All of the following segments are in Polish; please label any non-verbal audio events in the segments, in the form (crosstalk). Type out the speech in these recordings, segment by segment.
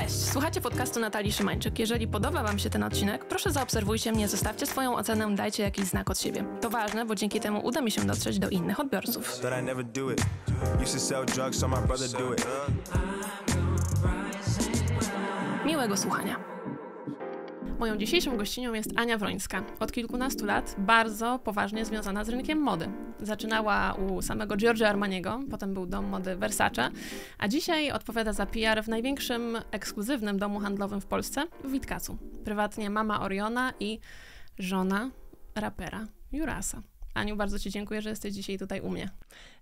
Cześć, słuchacie podcastu Natalii Szymańczyk. Jeżeli podoba Wam się ten odcinek, proszę zaobserwujcie mnie, zostawcie swoją ocenę, dajcie jakiś znak od siebie. To ważne, bo dzięki temu uda mi się dotrzeć do innych odbiorców. Miłego słuchania. Moją dzisiejszą gościnią jest Ania Wrońska. Od kilkunastu lat bardzo poważnie związana z rynkiem mody. Zaczynała u samego Giorgio Armaniego, potem był dom mody Versace, a dzisiaj odpowiada za PR w największym ekskluzywnym domu handlowym w Polsce, w Witkacu. Prywatnie mama Oriona i żona rapera Jurasa. Aniu, bardzo Ci dziękuję, że jesteś dzisiaj tutaj u mnie.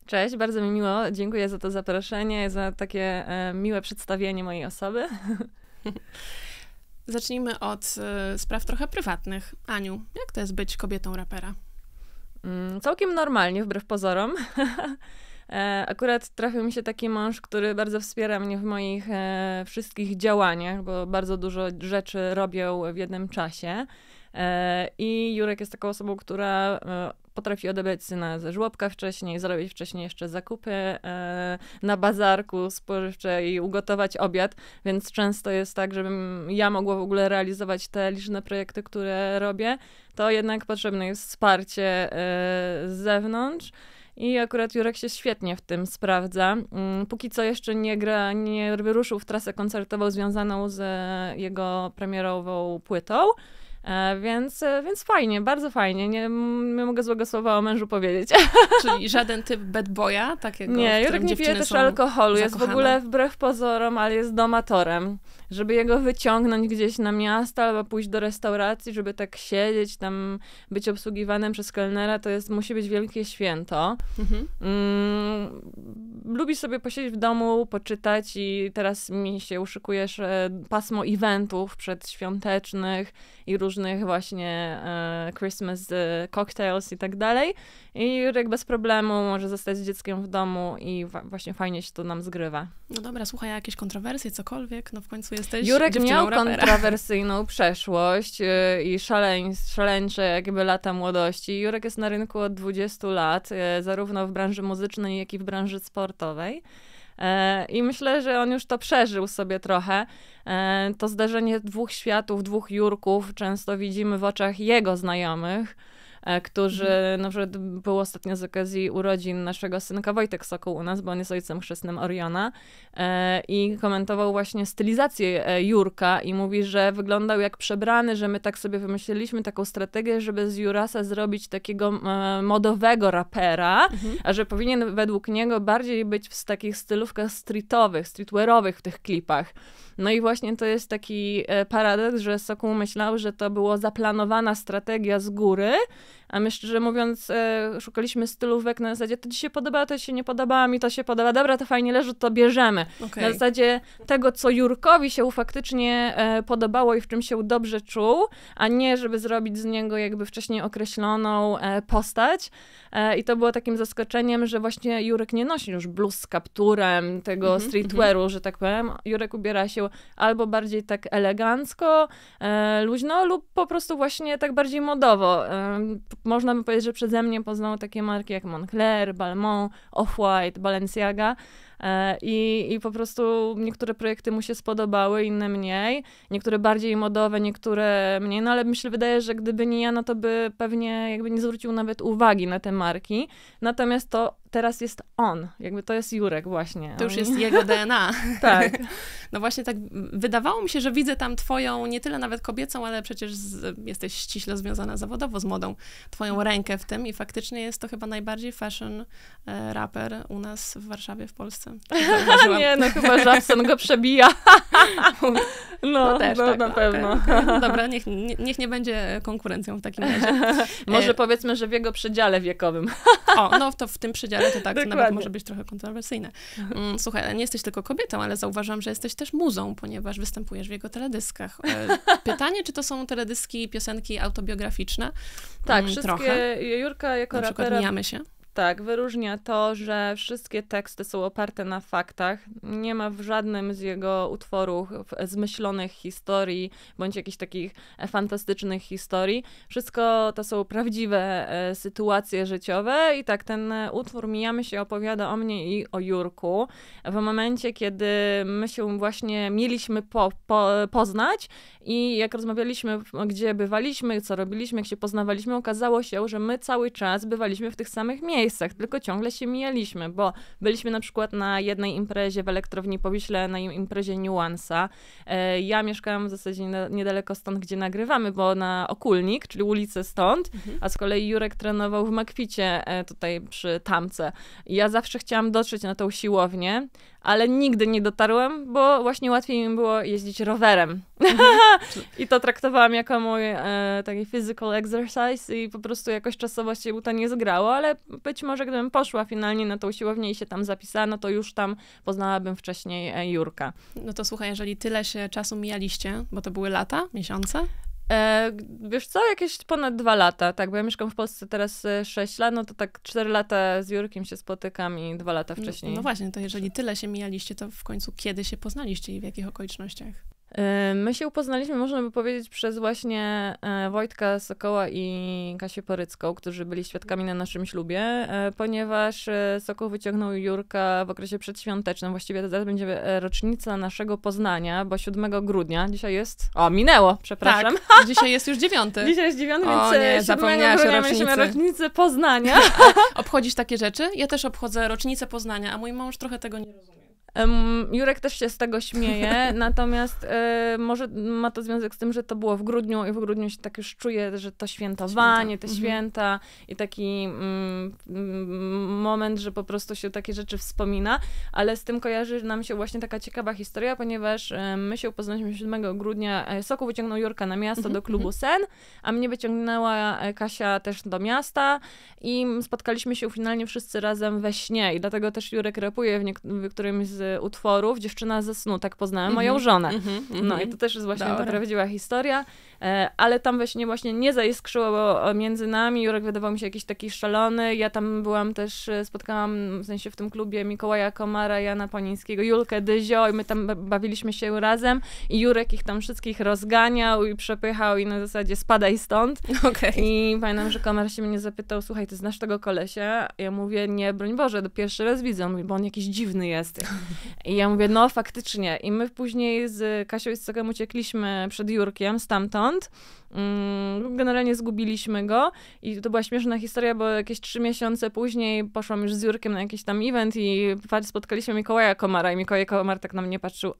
Cześć, bardzo mi miło. Dziękuję za to zaproszenie, za takie e, miłe przedstawienie mojej osoby. (laughs) Zacznijmy od y, spraw trochę prywatnych. Aniu, jak to jest być kobietą rapera? Mm, całkiem normalnie, wbrew pozorom. (laughs) E, akurat trafił mi się taki mąż, który bardzo wspiera mnie w moich e, wszystkich działaniach, bo bardzo dużo rzeczy robią w jednym czasie. E, I Jurek jest taką osobą, która e, potrafi odebrać syna ze żłobka wcześniej, zrobić wcześniej jeszcze zakupy e, na bazarku i ugotować obiad, więc często jest tak, żebym ja mogła w ogóle realizować te liczne projekty, które robię, to jednak potrzebne jest wsparcie e, z zewnątrz. I akurat Jurek się świetnie w tym sprawdza. Mm, póki co jeszcze nie gra, nie wyruszył w trasę koncertową związaną z jego premierową płytą, E, więc, e, więc fajnie, bardzo fajnie. Nie, nie mogę złego słowa o mężu powiedzieć. (laughs) Czyli żaden typ bad boya takiego, Nie, Jurek nie pije też alkoholu. Zakochane. Jest w ogóle wbrew pozorom, ale jest domatorem. Żeby jego wyciągnąć gdzieś na miasto albo pójść do restauracji, żeby tak siedzieć, tam być obsługiwanym przez kelnera, to jest, musi być wielkie święto. Mhm. Mm, lubi sobie posiedzieć w domu, poczytać i teraz mi się uszykujesz e, pasmo eventów przedświątecznych i różnych różnych właśnie e, Christmas e, cocktails i tak dalej. I Jurek bez problemu może zostać z dzieckiem w domu i właśnie fajnie się to nam zgrywa. No dobra, słuchaj, jakieś kontrowersje, cokolwiek, no w końcu jesteś Jurek miał rapera. kontrowersyjną przeszłość e, i szaleń, szaleńcze jakby lata młodości. Jurek jest na rynku od 20 lat, zarówno w branży muzycznej, jak i w branży sportowej. E, I myślę, że on już to przeżył sobie trochę. E, to zderzenie dwóch światów, dwóch Jurków często widzimy w oczach jego znajomych. E, którzy, mhm. na przykład był ostatnio z okazji urodzin naszego synka Wojtek Sokół u nas, bo on jest ojcem chrzestnym Oriona e, i komentował właśnie stylizację e, Jurka i mówi, że wyglądał jak przebrany, że my tak sobie wymyśliliśmy taką strategię, żeby z Jurasa zrobić takiego modowego rapera, mhm. a że powinien według niego bardziej być w takich stylówkach streetowych, streetwearowych w tych klipach. No i właśnie to jest taki e, paradoks, że Sokół myślał, że to była zaplanowana strategia z góry, a my szczerze mówiąc e, szukaliśmy stylówek na zasadzie to ci się podoba, to ci się nie podoba, mi to się podoba, dobra, to fajnie leży, to bierzemy. Okay. Na zasadzie tego, co Jurkowi się faktycznie e, podobało i w czym się dobrze czuł, a nie żeby zrobić z niego jakby wcześniej określoną postać. I to było takim zaskoczeniem, że właśnie Jurek nie nosi już bluz z kapturem, tego mhm, mhm. streetwearu, mm -hmm. że tak powiem. Jurek ubiera się albo bardziej tak elegancko, e, luźno, lub po prostu właśnie tak bardziej modowo. E, można by powiedzieć, że przeze mnie poznał takie marki jak Moncler, Balmain, Off-White, Balenciaga. E, I, I po prostu niektóre projekty mu się spodobały, inne mniej. Niektóre bardziej modowe, niektóre mniej. No ale myślę, wydaje, że gdyby nie ja, no to by pewnie jakby nie zwrócił nawet uwagi na te marki. Natomiast to teraz jest on, jakby to jest Jurek właśnie. To już jest jego DNA. (laughs) tak. (laughs) No właśnie tak, wydawało mi się, że widzę tam twoją, nie tyle nawet kobiecą, ale przecież z, jesteś ściśle związana zawodowo z modą, twoją mm. rękę w tym i faktycznie jest to chyba najbardziej fashion e, raper u nas w Warszawie, w Polsce. (laughs) nie, no chyba Żabson go przebija. no, też, no tak, na no, pewno. Okay, dobra, niech, niech nie będzie konkurencją w takim razie. Może e... powiedzmy, że w jego przedziale wiekowym. o, no to w tym przedziale ale to tak, to nawet może być trochę kontrowersyjne. Mm, słuchaj, ale nie jesteś tylko kobietą, ale zauważam, że jesteś też muzą, ponieważ występujesz w jego teledyskach. E, (laughs) pytanie, czy to są teledyski, piosenki autobiograficzne? Tak, mm, wszystkie Trochę. Jurka jako Na rapera... Mijamy się. Tak, wyróżnia to, że wszystkie teksty są oparte na faktach. Nie ma w żadnym z jego utworów zmyślonych historii bądź jakichś takich e, fantastycznych historii. Wszystko to są prawdziwe e, sytuacje życiowe i tak ten e, utwór Mijamy się opowiada o mnie i o Jurku. W momencie, kiedy my się właśnie mieliśmy po, po, poznać i jak rozmawialiśmy, gdzie bywaliśmy, co robiliśmy, jak się poznawaliśmy, okazało się, że my cały czas bywaliśmy w tych samych miejscach miejscach, tylko ciągle się mijaliśmy, bo byliśmy na przykład na jednej imprezie w elektrowni Powiśle, na imprezie Nuansa. E, ja mieszkałam w zasadzie niedaleko stąd, gdzie nagrywamy, bo na Okulnik, czyli ulicę stąd, mhm. a z kolei Jurek trenował w Makwicie e, tutaj przy Tamce. Ja zawsze chciałam dotrzeć na tą siłownię, ale nigdy nie dotarłem, bo właśnie łatwiej mi było jeździć rowerem. Mhm. (laughs) I to traktowałam jako mój e, taki physical exercise i po prostu jakoś czasowo się to nie zgrało, ale być być może gdybym poszła finalnie na tą siłownię i się tam zapisała, no to już tam poznałabym wcześniej e, Jurka. No to słuchaj, jeżeli tyle się czasu mijaliście, bo to były lata, miesiące? E, wiesz co, jakieś ponad dwa lata, tak, bo ja mieszkam w Polsce teraz 6 e, lat, no to tak 4 lata z Jurkiem się spotykam i dwa lata no, wcześniej. No, no właśnie, to jeżeli tyle się mijaliście, to w końcu kiedy się poznaliście i w jakich okolicznościach? Yy, my się upoznaliśmy, można by powiedzieć, przez właśnie e, Wojtka Sokoła i Kasię Porycką, którzy byli świadkami na naszym ślubie, e, ponieważ e, Sokół wyciągnął Jurka w okresie przedświątecznym. Właściwie to teraz będzie rocznica naszego poznania, bo 7 grudnia, dzisiaj jest... O, minęło, przepraszam. Tak, (laughs) dzisiaj jest już 9. Dzisiaj jest 9, więc nie, 7 grudnia mieliśmy rocznicę poznania. (laughs) Obchodzisz takie rzeczy? Ja też obchodzę rocznicę poznania, a mój mąż trochę tego nie rozumie. Jurek też się z tego śmieje, (laughs) natomiast e, może ma to związek z tym, że to było w grudniu i w grudniu się tak już czuje, że to świętowanie, święta. te mhm. święta i taki mm, moment, że po prostu się takie rzeczy wspomina, ale z tym kojarzy nam się właśnie taka ciekawa historia, ponieważ e, my się poznaliśmy 7 grudnia, e, Soku wyciągnął Jurka na miasto mhm, do mhm. klubu Sen, a mnie wyciągnęła Kasia też do miasta i spotkaliśmy się finalnie wszyscy razem we śnie i dlatego też Jurek rapuje w, w którymś z Y, utworów Dziewczyna ze snu, tak poznałem moją mhm, żonę. Mhm, mhm. no i to też jest właśnie Dobra. ta prawdziwa historia, e, ale tam właśnie, właśnie nie zaiskrzyło bo między nami, Jurek wydawał mi się jakiś taki szalony, ja tam byłam też, e, spotkałam w sensie w tym klubie Mikołaja Komara, Jana Panińskiego, Julkę Dyzio i my tam bawiliśmy się razem i Jurek ich tam wszystkich rozganiał i przepychał i na zasadzie spadaj stąd. (laughs) Okay. I pamiętam, że Komar się mnie zapytał, słuchaj, ty znasz tego kolesia? Ja mówię, nie, broń Boże, to pierwszy raz widzę, on bo on jakiś dziwny jest. I ja mówię, no faktycznie. I my później z Kasią i z Sokiem uciekliśmy przed Jurkiem stamtąd. Mm, generalnie zgubiliśmy go i to była śmieszna historia, bo jakieś trzy miesiące później poszłam już z Jurkiem na jakiś tam event i spotkaliśmy Mikołaja Komara i Mikołaj Komar tak na mnie patrzył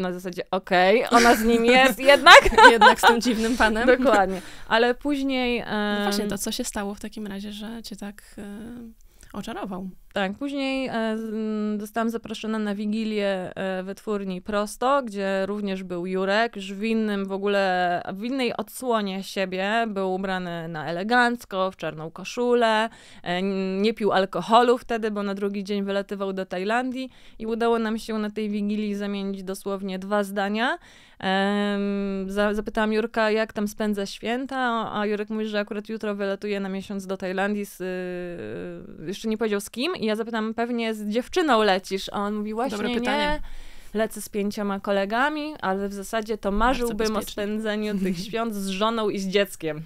na zasadzie okej, okay, ona z nim jest jednak. (laughs) jednak z tym dziwnym panem. Dokładnie. Ale później... Um... No właśnie, to co się stało w takim razie, że cię tak um, oczarował? Tak, później e, mm, zostałam zaproszona na wigilię e, wytwórni Prosto, gdzie również był Jurek, już w innym w ogóle, w innej odsłonie siebie, był ubrany na elegancko, w czarną koszulę, e, nie pił alkoholu wtedy, bo na drugi dzień wylatywał do Tajlandii i udało nam się na tej wigilii zamienić dosłownie dwa zdania. Zapytałam Jurka, jak tam spędza święta, a Jurek mówi, że akurat jutro wylatuje na miesiąc do Tajlandii, z, y, jeszcze nie powiedział z kim, i ja zapytam, pewnie z dziewczyną lecisz? A on mówi, właśnie nie, lecę z pięcioma kolegami, ale w zasadzie to marzyłbym o spędzeniu tych (laughs) świąt z żoną i z dzieckiem.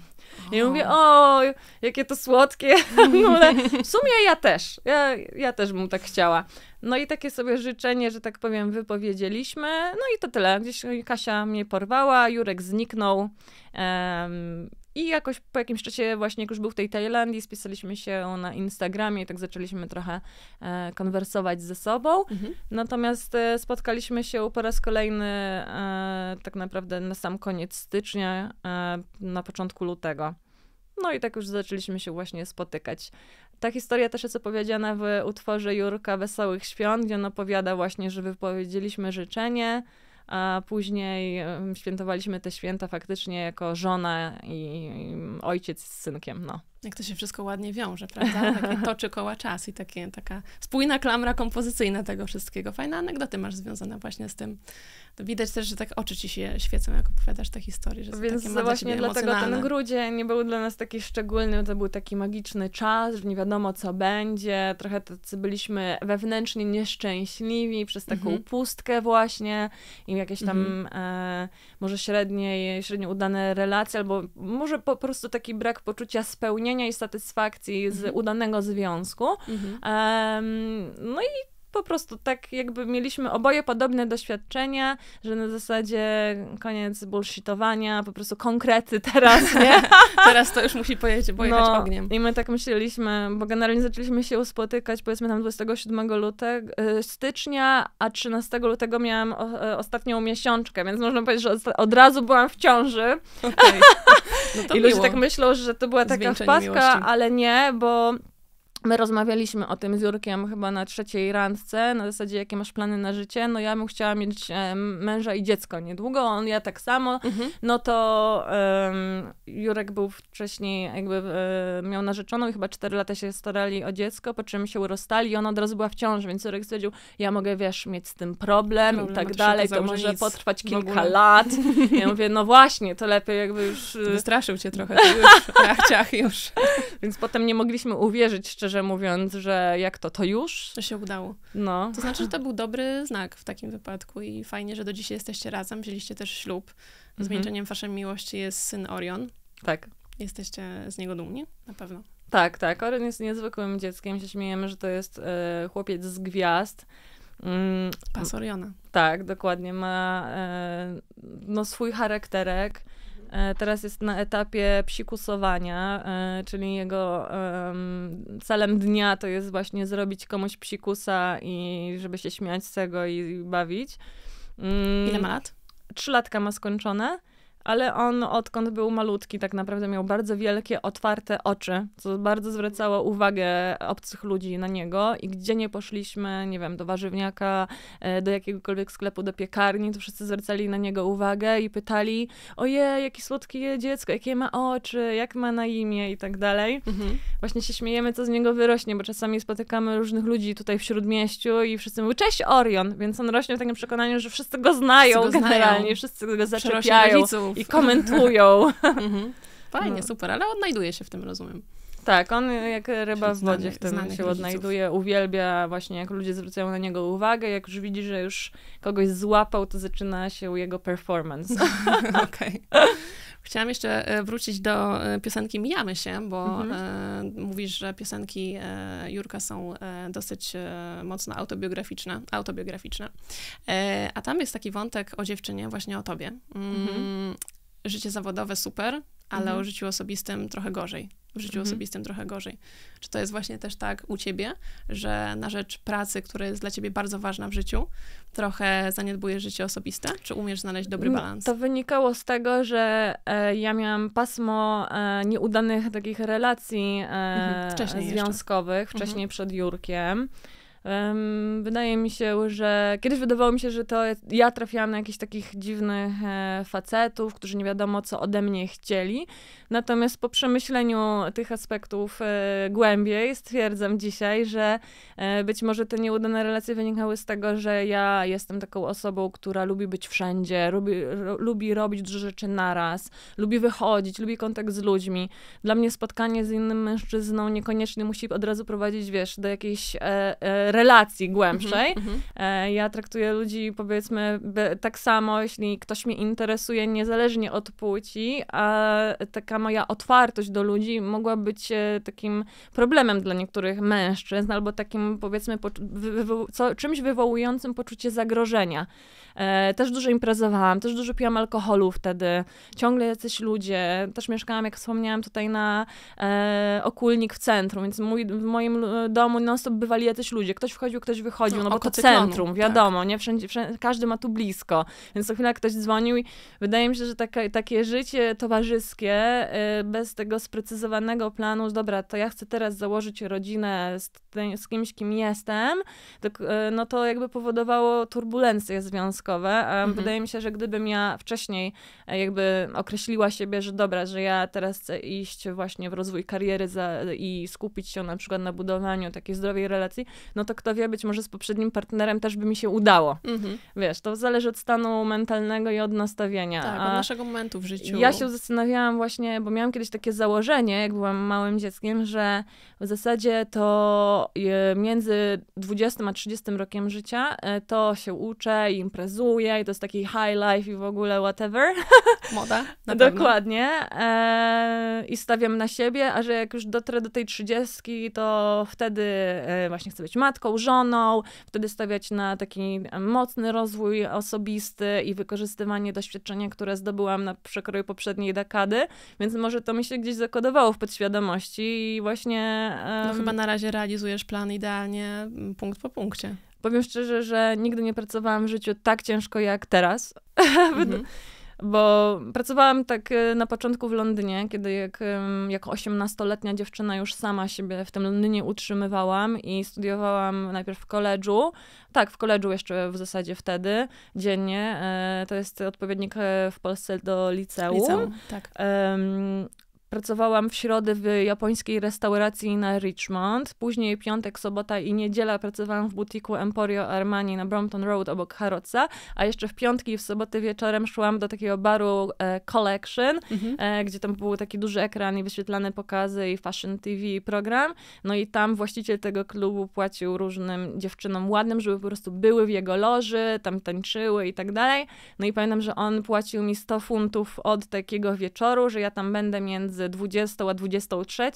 I ja mówię, o, jakie to słodkie. No, (laughs) ale w sumie ja też. Ja, ja też bym tak chciała. No i takie sobie życzenie, że tak powiem, wypowiedzieliśmy. No i to tyle. Gdzieś Kasia mnie porwała, Jurek zniknął. Um, i jakoś po jakimś czasie, właśnie jak już był w tej Tajlandii, spisaliśmy się na Instagramie i tak zaczęliśmy trochę e, konwersować ze sobą. Mhm. Natomiast e, spotkaliśmy się po raz kolejny e, tak naprawdę na sam koniec stycznia, e, na początku lutego. No i tak już zaczęliśmy się właśnie spotykać. Ta historia też jest opowiedziana w utworze Jurka Wesołych Świąt, gdzie on opowiada właśnie, że wypowiedzieliśmy życzenie, a później świętowaliśmy te święta faktycznie jako żona i ojciec z synkiem, no. Jak to się wszystko ładnie wiąże, prawda? Takie (laughs) toczy koła czas i takie, taka spójna klamra kompozycyjna tego wszystkiego. Fajne anegdoty masz związane właśnie z tym. To widać też, że tak oczy ci się świecą, jak opowiadasz te historie, że są Więc takie właśnie dla dlatego ten grudzień nie był dla nas taki szczególny, to był taki magiczny czas, że nie wiadomo co będzie, trochę tacy byliśmy wewnętrznie nieszczęśliwi przez taką mhm. pustkę właśnie i jakieś tam mhm. e, może średniej, średnio udane relacje, albo może po prostu taki brak poczucia spełnienia i satysfakcji z mhm. udanego związku. Mhm. Um, no i po prostu tak jakby mieliśmy oboje podobne doświadczenia, że na zasadzie koniec bullshitowania, po prostu konkrety teraz, nie? (laughs) teraz to już musi pojechać, pojechać no, ogniem. I my tak myśleliśmy, bo generalnie zaczęliśmy się spotykać powiedzmy tam 27 lutego, e, stycznia, a 13 lutego miałam o, e, ostatnią miesiączkę, więc można powiedzieć, że od razu byłam w ciąży. Okay. (laughs) No I miło. ludzie tak myślą, że to była taka Zwieńczenie miłości. ale nie, bo My rozmawialiśmy o tym z Jurkiem chyba na trzeciej randce, na zasadzie jakie masz plany na życie. No ja bym chciała mieć e, męża i dziecko niedługo, on ja tak samo. Mhm. No to Jurek był wcześniej, jakby e, miał narzeczoną i chyba cztery lata się starali o dziecko, po czym się rozstali i ona od razu była w ciąży, więc Jurek stwierdził, ja mogę, wiesz, mieć z tym problem, problem i tak dalej, to może potrwać kilka lat. (laughs) Ja mówię, no właśnie, to lepiej jakby już... E, Wystraszył cię trochę, to (laughs) już, ciach, już. Więc potem nie mogliśmy uwierzyć szczerze, szczerze mówiąc, że jak to, to już? To się udało. No. To znaczy, że to był dobry znak w takim wypadku i fajnie, że do dzisiaj jesteście razem, wzięliście też ślub. Zmieńczeniem mhm. Zwieńczeniem waszej miłości jest syn Orion. Tak. Jesteście z niego dumni? Na pewno. Tak, tak. Orion jest niezwykłym dzieckiem. Się śmiejemy, że to jest e, chłopiec z gwiazd. Mm, Pas Oriona. Tak, dokładnie. Ma e, no, swój charakterek. E, teraz jest na etapie psikusowania, e, czyli jego celem dnia to jest właśnie zrobić komuś psikusa i żeby się śmiać z tego i bawić. Mm, Ile ma lat? Trzylatka ma skończone ale on odkąd był malutki, tak naprawdę miał bardzo wielkie, otwarte oczy, co bardzo zwracało uwagę obcych ludzi na niego. I gdzie nie poszliśmy, nie wiem, do warzywniaka, e, do jakiegokolwiek sklepu, do piekarni, to wszyscy zwracali na niego uwagę i pytali: Ojej, jakie słodkie dziecko, jakie ma oczy, jak ma na imię i tak dalej. Mhm. Właśnie się śmiejemy, co z niego wyrośnie, bo czasami spotykamy różnych ludzi tutaj w śródmieściu i wszyscy mówią: Cześć Orion, więc on rośnie w takim przekonaniu, że wszyscy go znają wszyscy go generalnie, znają. wszyscy go zaczepiają. I komentują. (laughs) Mhm. Fajnie, no. super, ale odnajduje się w tym, rozumiem. Tak, on jak ryba w wodzie w tym się odnajduje, rodziców. uwielbia właśnie, jak ludzie zwracają na niego uwagę, jak już widzi, że już kogoś złapał, to zaczyna się jego performance. (laughs) Okej. Okay. (laughs) Chciałam jeszcze e, wrócić do e, piosenki Mijamy się, bo mhm. E, mówisz, że piosenki Jurka są dosyć mocno autobiograficzne, autobiograficzne. A tam jest taki wątek o dziewczynie, właśnie o tobie. Mm, mhm. Życie zawodowe super, ale mhm. o życiu osobistym trochę gorzej w życiu mhm. osobistym trochę gorzej. Czy to jest właśnie też tak u ciebie, że na rzecz pracy, która jest dla ciebie bardzo ważna w życiu, trochę zaniedbujesz życie osobiste? Czy umiesz znaleźć dobry no, balans? To wynikało z tego, że e, ja miałam pasmo e, nieudanych takich relacji e, mhm. związkowych, jeszcze. Mhm. wcześniej mhm. przed Jurkiem. Wydaje mi się, że kiedyś wydawało mi się, że to ja trafiłam na jakichś takich dziwnych e, facetów, którzy nie wiadomo co ode mnie chcieli. Natomiast po przemyśleniu tych aspektów e, głębiej stwierdzam dzisiaj, że e, być może te nieudane relacje wynikały z tego, że ja jestem taką osobą, która lubi być wszędzie, lubi, lubi robić dużo rzeczy naraz, lubi wychodzić, lubi kontakt z ludźmi. Dla mnie spotkanie z innym mężczyzną niekoniecznie musi od razu prowadzić, wiesz, do jakiejś relacji głębszej. Mm -hmm. Ja traktuję ludzi, powiedzmy, tak samo, jeśli ktoś mnie interesuje, niezależnie od płci, a taka moja otwartość do ludzi mogła być e, takim problemem dla niektórych mężczyzn, albo takim, powiedzmy, co, czymś wywołującym poczucie zagrożenia. E, też dużo imprezowałam, też dużo piłam alkoholu wtedy, ciągle jacyś ludzie, też mieszkałam, jak wspomniałam, tutaj na Okulnik w centrum, więc mój, w moim domu non-stop bywali jacyś ludzie, ktoś wchodził, ktoś wychodził, no, no bo to centrum, tak. wiadomo, tak. nie? Wszędzie, wszędzie, każdy ma tu blisko. Więc co chwila ktoś dzwonił i wydaje mi się, że taka, takie życie towarzyskie y, bez tego sprecyzowanego planu, dobra, to ja chcę teraz założyć rodzinę z, z kimś, kim jestem, to, tak, y, no to jakby powodowało turbulencje związkowe. Mhm. Wydaje mi się, że gdybym ja wcześniej y, jakby określiła siebie, że dobra, że ja teraz chcę iść właśnie w rozwój kariery za, i skupić się na przykład na budowaniu takiej zdrowej relacji, no to to kto wie, być może z poprzednim partnerem też by mi się udało. Mhm. Wiesz, to zależy od stanu mentalnego i od nastawienia. Tak, od naszego momentu w życiu. Ja się zastanawiałam właśnie, bo miałam kiedyś takie założenie, jak byłam małym dzieckiem, że w zasadzie to y, między 20 a 30 rokiem życia y, to się uczę i imprezuję i to jest taki high life i w ogóle whatever. (laughs) Moda. Dokładnie. E, I stawiam na siebie, a że jak już dotrę do tej 30, to wtedy e, właśnie chcę być matką, matką, żoną, wtedy stawiać na taki e, mocny rozwój osobisty i wykorzystywanie doświadczenia, które zdobyłam na przekroju poprzedniej dekady, więc może to mi się gdzieś zakodowało w podświadomości i właśnie... Um... No chyba na razie realizujesz plan idealnie punkt po punkcie. Powiem szczerze, że nigdy nie pracowałam w życiu tak ciężko jak teraz. (laughs) Mhm. Bo pracowałam tak y, na początku w Londynie, kiedy jak, jako 18-letnia dziewczyna już sama siebie w tym Londynie utrzymywałam i studiowałam najpierw w koledżu. Tak, w koledżu jeszcze w zasadzie wtedy, dziennie. E, to jest odpowiednik e, w Polsce do liceum. liceum tak. Pracowałam w środę w japońskiej restauracji na Richmond, później piątek, sobota i niedziela pracowałam w butiku Emporio Armani na Brompton Road obok Harrodsa, a jeszcze w piątki i w soboty wieczorem szłam do takiego baru e, Collection, mhm. e, gdzie tam był taki duży ekran i wyświetlane pokazy i fashion TV i program. No i tam właściciel tego klubu płacił różnym dziewczynom ładnym, żeby po prostu były w jego loży, tam tańczyły i tak dalej. No i pamiętam, że on płacił mi 100 funtów od takiego wieczoru, że ja tam będę między między 20 a 23,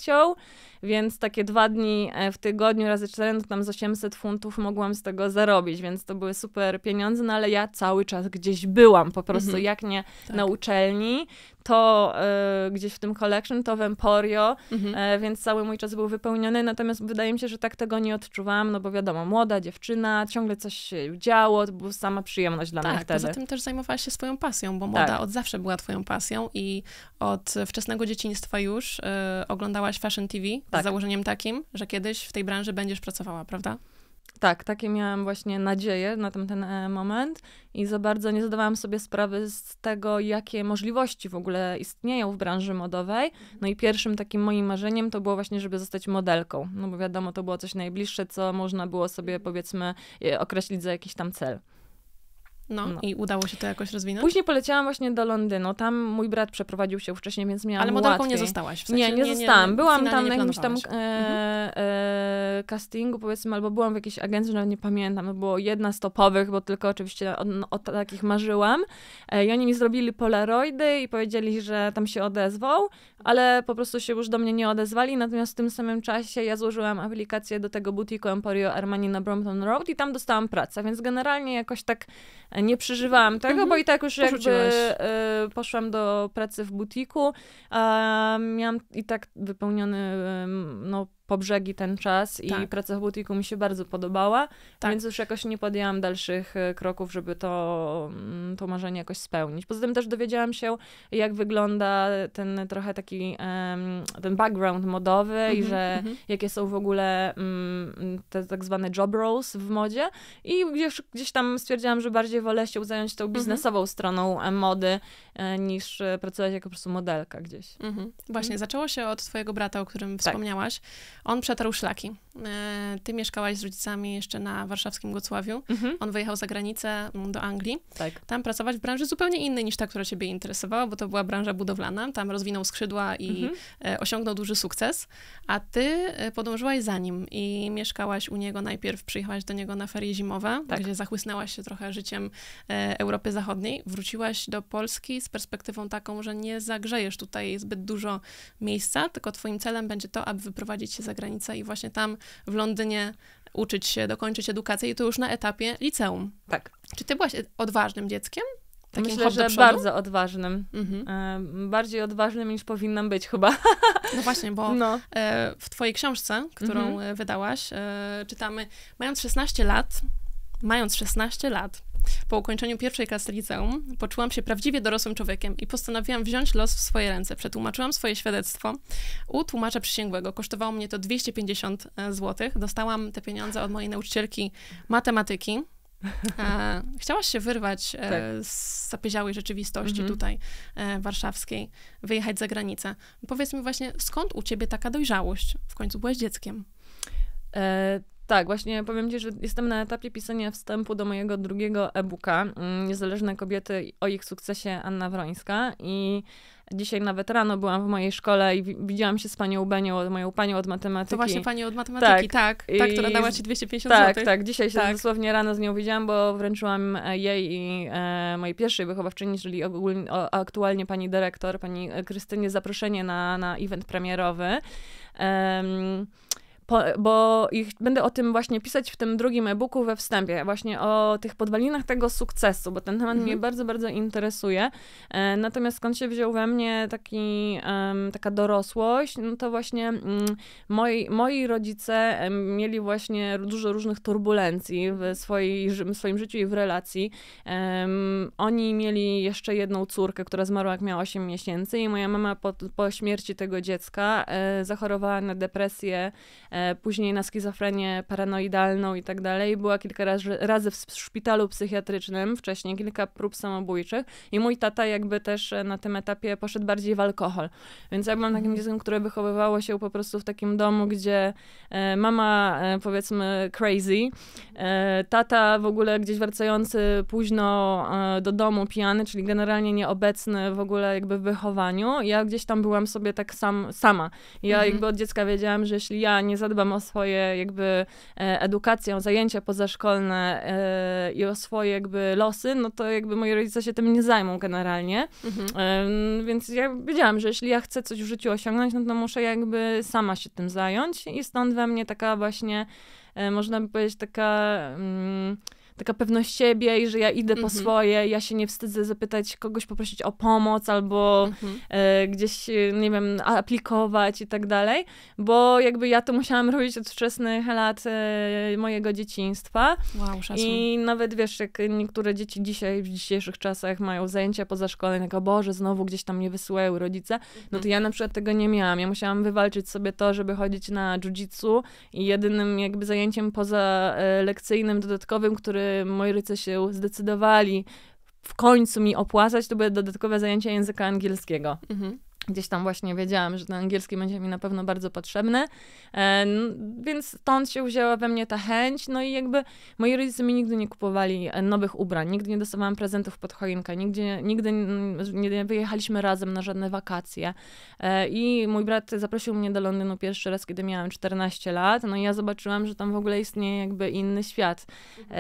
więc takie dwa dni e, w tygodniu razy 4, no to tam z 800 funtów mogłam z tego zarobić, więc to były super pieniądze, no ale ja cały czas gdzieś byłam po prostu, mhm. jak nie tak. na uczelni, to y, gdzieś w tym collection, to w Emporio, mhm. y, więc cały mój czas był wypełniony, natomiast wydaje mi się, że tak tego nie odczuwałam, no bo wiadomo, młoda dziewczyna, ciągle coś się działo, to była sama przyjemność dla tak, mnie wtedy. Tak, poza tym też zajmowałaś się swoją pasją, bo moda tak. od zawsze była twoją pasją i od wczesnego dzieciństwa już y, oglądałaś Fashion TV tak. z założeniem takim, że kiedyś w tej branży będziesz pracowała, prawda? Tak, takie miałam właśnie nadzieje na ten e, moment i za bardzo nie zadawałam sobie sprawy z tego, jakie możliwości w ogóle istnieją w branży modowej. Mhm. No i pierwszym takim moim marzeniem to było właśnie, żeby zostać modelką, no bo wiadomo, to było coś najbliższe, co można było sobie mhm. powiedzmy e, określić za jakiś tam cel. No, no, i udało się to jakoś rozwinąć? Później poleciałam właśnie do Londynu. Tam mój brat przeprowadził się wcześniej, więc miałam Ale modelką łatwiej. nie zostałaś w sensie? Nie, nie, nie zostałam. Nie, byłam tam na jakimś tam e, mhm. e, castingu powiedzmy, albo byłam w jakiejś agencji, nawet nie pamiętam. To no, było jedna z topowych, bo tylko oczywiście o, o takich marzyłam. E, I oni mi zrobili polaroidy i powiedzieli, że tam się odezwał, ale po prostu się już do mnie nie odezwali. Natomiast w tym samym czasie ja złożyłam aplikację do tego butiku Emporio Armani na Brompton Road i tam dostałam pracę, więc generalnie jakoś tak e, nie przeżywałam tego, mhm. bo i tak już Porzuciłaś. jakby e, poszłam do pracy w butiku, a miałam i tak wypełniony e, no, po brzegi ten czas tak. i praca w butiku mi się bardzo podobała, tak. więc już jakoś nie podjęłam dalszych e, kroków, żeby to, mm, to marzenie jakoś spełnić. Poza tym też dowiedziałam się, jak wygląda ten trochę taki ten background modowy mm -hmm, i mhm, że mm -hmm. jakie są w ogóle mm, te tak zwane job roles w modzie i gdzieś, gdzieś tam stwierdziłam, że bardziej wolę się zająć tą mhm. biznesową mm -hmm. stroną e, mody E, niż e, pracować jako po prostu modelka gdzieś. Mhm. Właśnie, mhm. zaczęło się od twojego brata, o którym tak. wspomniałaś. On przetarł szlaki. E, ty mieszkałaś z rodzicami jeszcze na warszawskim Gocławiu. Mhm. On wyjechał za granicę mm, do Anglii. Tak. Tam pracować w branży zupełnie innej niż ta, która ciebie interesowała, bo to była branża budowlana. Tam rozwinął skrzydła i mhm. osiągnął duży sukces. A ty podążyłaś za nim i mieszkałaś u niego najpierw, przyjechałaś do niego na ferie zimowe, tak. gdzie zachłysnęłaś się trochę życiem Europy Zachodniej. Wróciłaś do Polski z perspektywą taką, że nie zagrzejesz tutaj zbyt dużo miejsca, tylko twoim celem będzie to, aby wyprowadzić się za granicę i właśnie tam w Londynie uczyć się, dokończyć edukację i to już na etapie liceum. Tak. Czy ty byłaś odważnym dzieckiem? Takim Myślę, że bardzo odważnym. Mhm. E, bardziej odważnym niż powinnam być chyba. (laughs) No właśnie, bo no. E, w twojej książce, którą mhm. E, wydałaś, czytamy, mając 16 lat, mając 16 lat, po ukończeniu pierwszej klasy liceum poczułam się prawdziwie dorosłym człowiekiem i postanowiłam wziąć los w swoje ręce. Przetłumaczyłam swoje świadectwo u tłumacza przysięgłego. Kosztowało mnie to 250 e, zł. Dostałam te pieniądze od mojej nauczycielki matematyki. E, (laughs) chciałaś się wyrwać e, tak. z zapieziałej rzeczywistości mhm. tutaj warszawskiej, wyjechać za granicę. Powiedz mi właśnie, skąd u ciebie taka dojrzałość? W końcu byłeś dzieckiem. Tak, właśnie powiem Ci, że jestem na etapie pisania wstępu do mojego drugiego e-booka mm, Niezależne kobiety o ich sukcesie Anna Wrońska i dzisiaj nawet rano byłam w mojej szkole i widziałam się z panią Benią, moją panią od matematyki. To właśnie pani od matematyki, tak. Tak, I... tak która dała Ci 250 tak, zł. Tak, dzisiaj się tak. dosłownie rano z nią widziałam, bo wręczyłam e, jej i e, mojej pierwszej wychowawczyni, czyli ogólnie, o, aktualnie pani dyrektor, pani Krystynie zaproszenie na, na event premierowy po, bo ich, będę o tym właśnie pisać w tym drugim e-booku we wstępie, właśnie o tych podwalinach tego sukcesu, bo ten temat mnie mhm. bardzo, bardzo interesuje. E, natomiast skąd się wziął we mnie taki, um, taka dorosłość, no to właśnie um, moi, moi rodzice um, mieli właśnie dużo różnych turbulencji w, swojej, w swoim życiu i w relacji. oni mieli jeszcze jedną córkę, która zmarła jak miała 8 miesięcy i moja mama po, po śmierci tego dziecka e, zachorowała na depresję e, E, później na schizofrenię paranoidalną i tak dalej. Była kilka razy, razy w szpitalu psychiatrycznym, wcześniej kilka prób samobójczych i mój tata jakby też e, na tym etapie poszedł bardziej w alkohol. Więc ja byłam takim mhm. dzieckiem, które wychowywało się po prostu w takim domu, gdzie e, mama powiedzmy crazy, tata w ogóle gdzieś wracający późno do domu pijany, czyli generalnie nieobecny w ogóle jakby w wychowaniu. Ja gdzieś tam byłam sobie tak sam, sama. Ja mhm. jakby od dziecka wiedziałam, że jeśli ja nie za zadbam o swoje jakby e, edukację, o zajęcia pozaszkolne e, i o swoje jakby losy, no to jakby moi rodzice się tym nie zajmą generalnie. Mhm. Więc ja wiedziałam, że jeśli ja chcę coś w życiu osiągnąć, no to muszę jakby sama się tym zająć i stąd we mnie taka właśnie, e, można by powiedzieć, taka... Mm, taka pewność siebie i że ja idę mhm. po swoje, ja się nie wstydzę zapytać kogoś, poprosić o pomoc albo mhm. E, gdzieś, e, nie wiem, aplikować i tak dalej, bo jakby ja to musiałam robić od wczesnych lat e, mojego dzieciństwa. Wow, I nawet wiesz, jak niektóre dzieci dzisiaj, w dzisiejszych czasach mają zajęcia jak o Boże, znowu gdzieś tam nie wysyłają rodzice, mhm. no to mhm. ja na przykład tego nie miałam. Ja musiałam wywalczyć sobie to, żeby chodzić na jiu i jedynym jakby zajęciem poza lekcyjnym, dodatkowym, który moi rodzice się zdecydowali w końcu mi opłacać, to były dodatkowe zajęcia języka angielskiego. Mhm. Gdzieś tam właśnie wiedziałam, że ten angielski będzie mi na pewno bardzo potrzebny, e, więc stąd się wzięła we mnie ta chęć. No i jakby moi rodzice mi nigdy nie kupowali e, nowych ubrań, nigdy nie dostawałam prezentów pod choinkę, nigdy, nigdy nie wyjechaliśmy razem na żadne wakacje. E, I mój brat zaprosił mnie do Londynu pierwszy raz, kiedy miałam 14 lat. No i ja zobaczyłam, że tam w ogóle istnieje jakby inny świat. Mhm.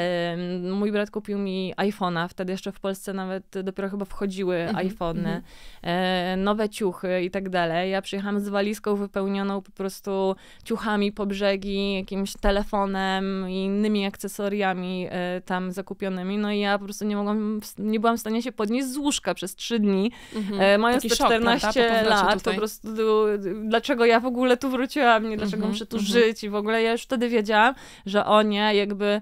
Mój brat kupił mi iPhone'a, wtedy jeszcze w Polsce nawet dopiero chyba wchodziły mhm, iPhony, mhm. nowe ciuchy ciuchy i tak dalej. Ja przyjechałam z walizką wypełnioną po prostu ciuchami po brzegi, jakimś telefonem i innymi akcesoriami y, tam zakupionymi. No i ja po prostu nie mogłam, nie byłam w stanie się podnieść z łóżka przez trzy dni. Mhm. Y, mając Taki te 14 szok, lat, tutaj. po prostu dlaczego ja w ogóle tu wróciłam, nie dlaczego mhm, muszę tu mhm. żyć i w ogóle ja już wtedy wiedziałam, że o nie, jakby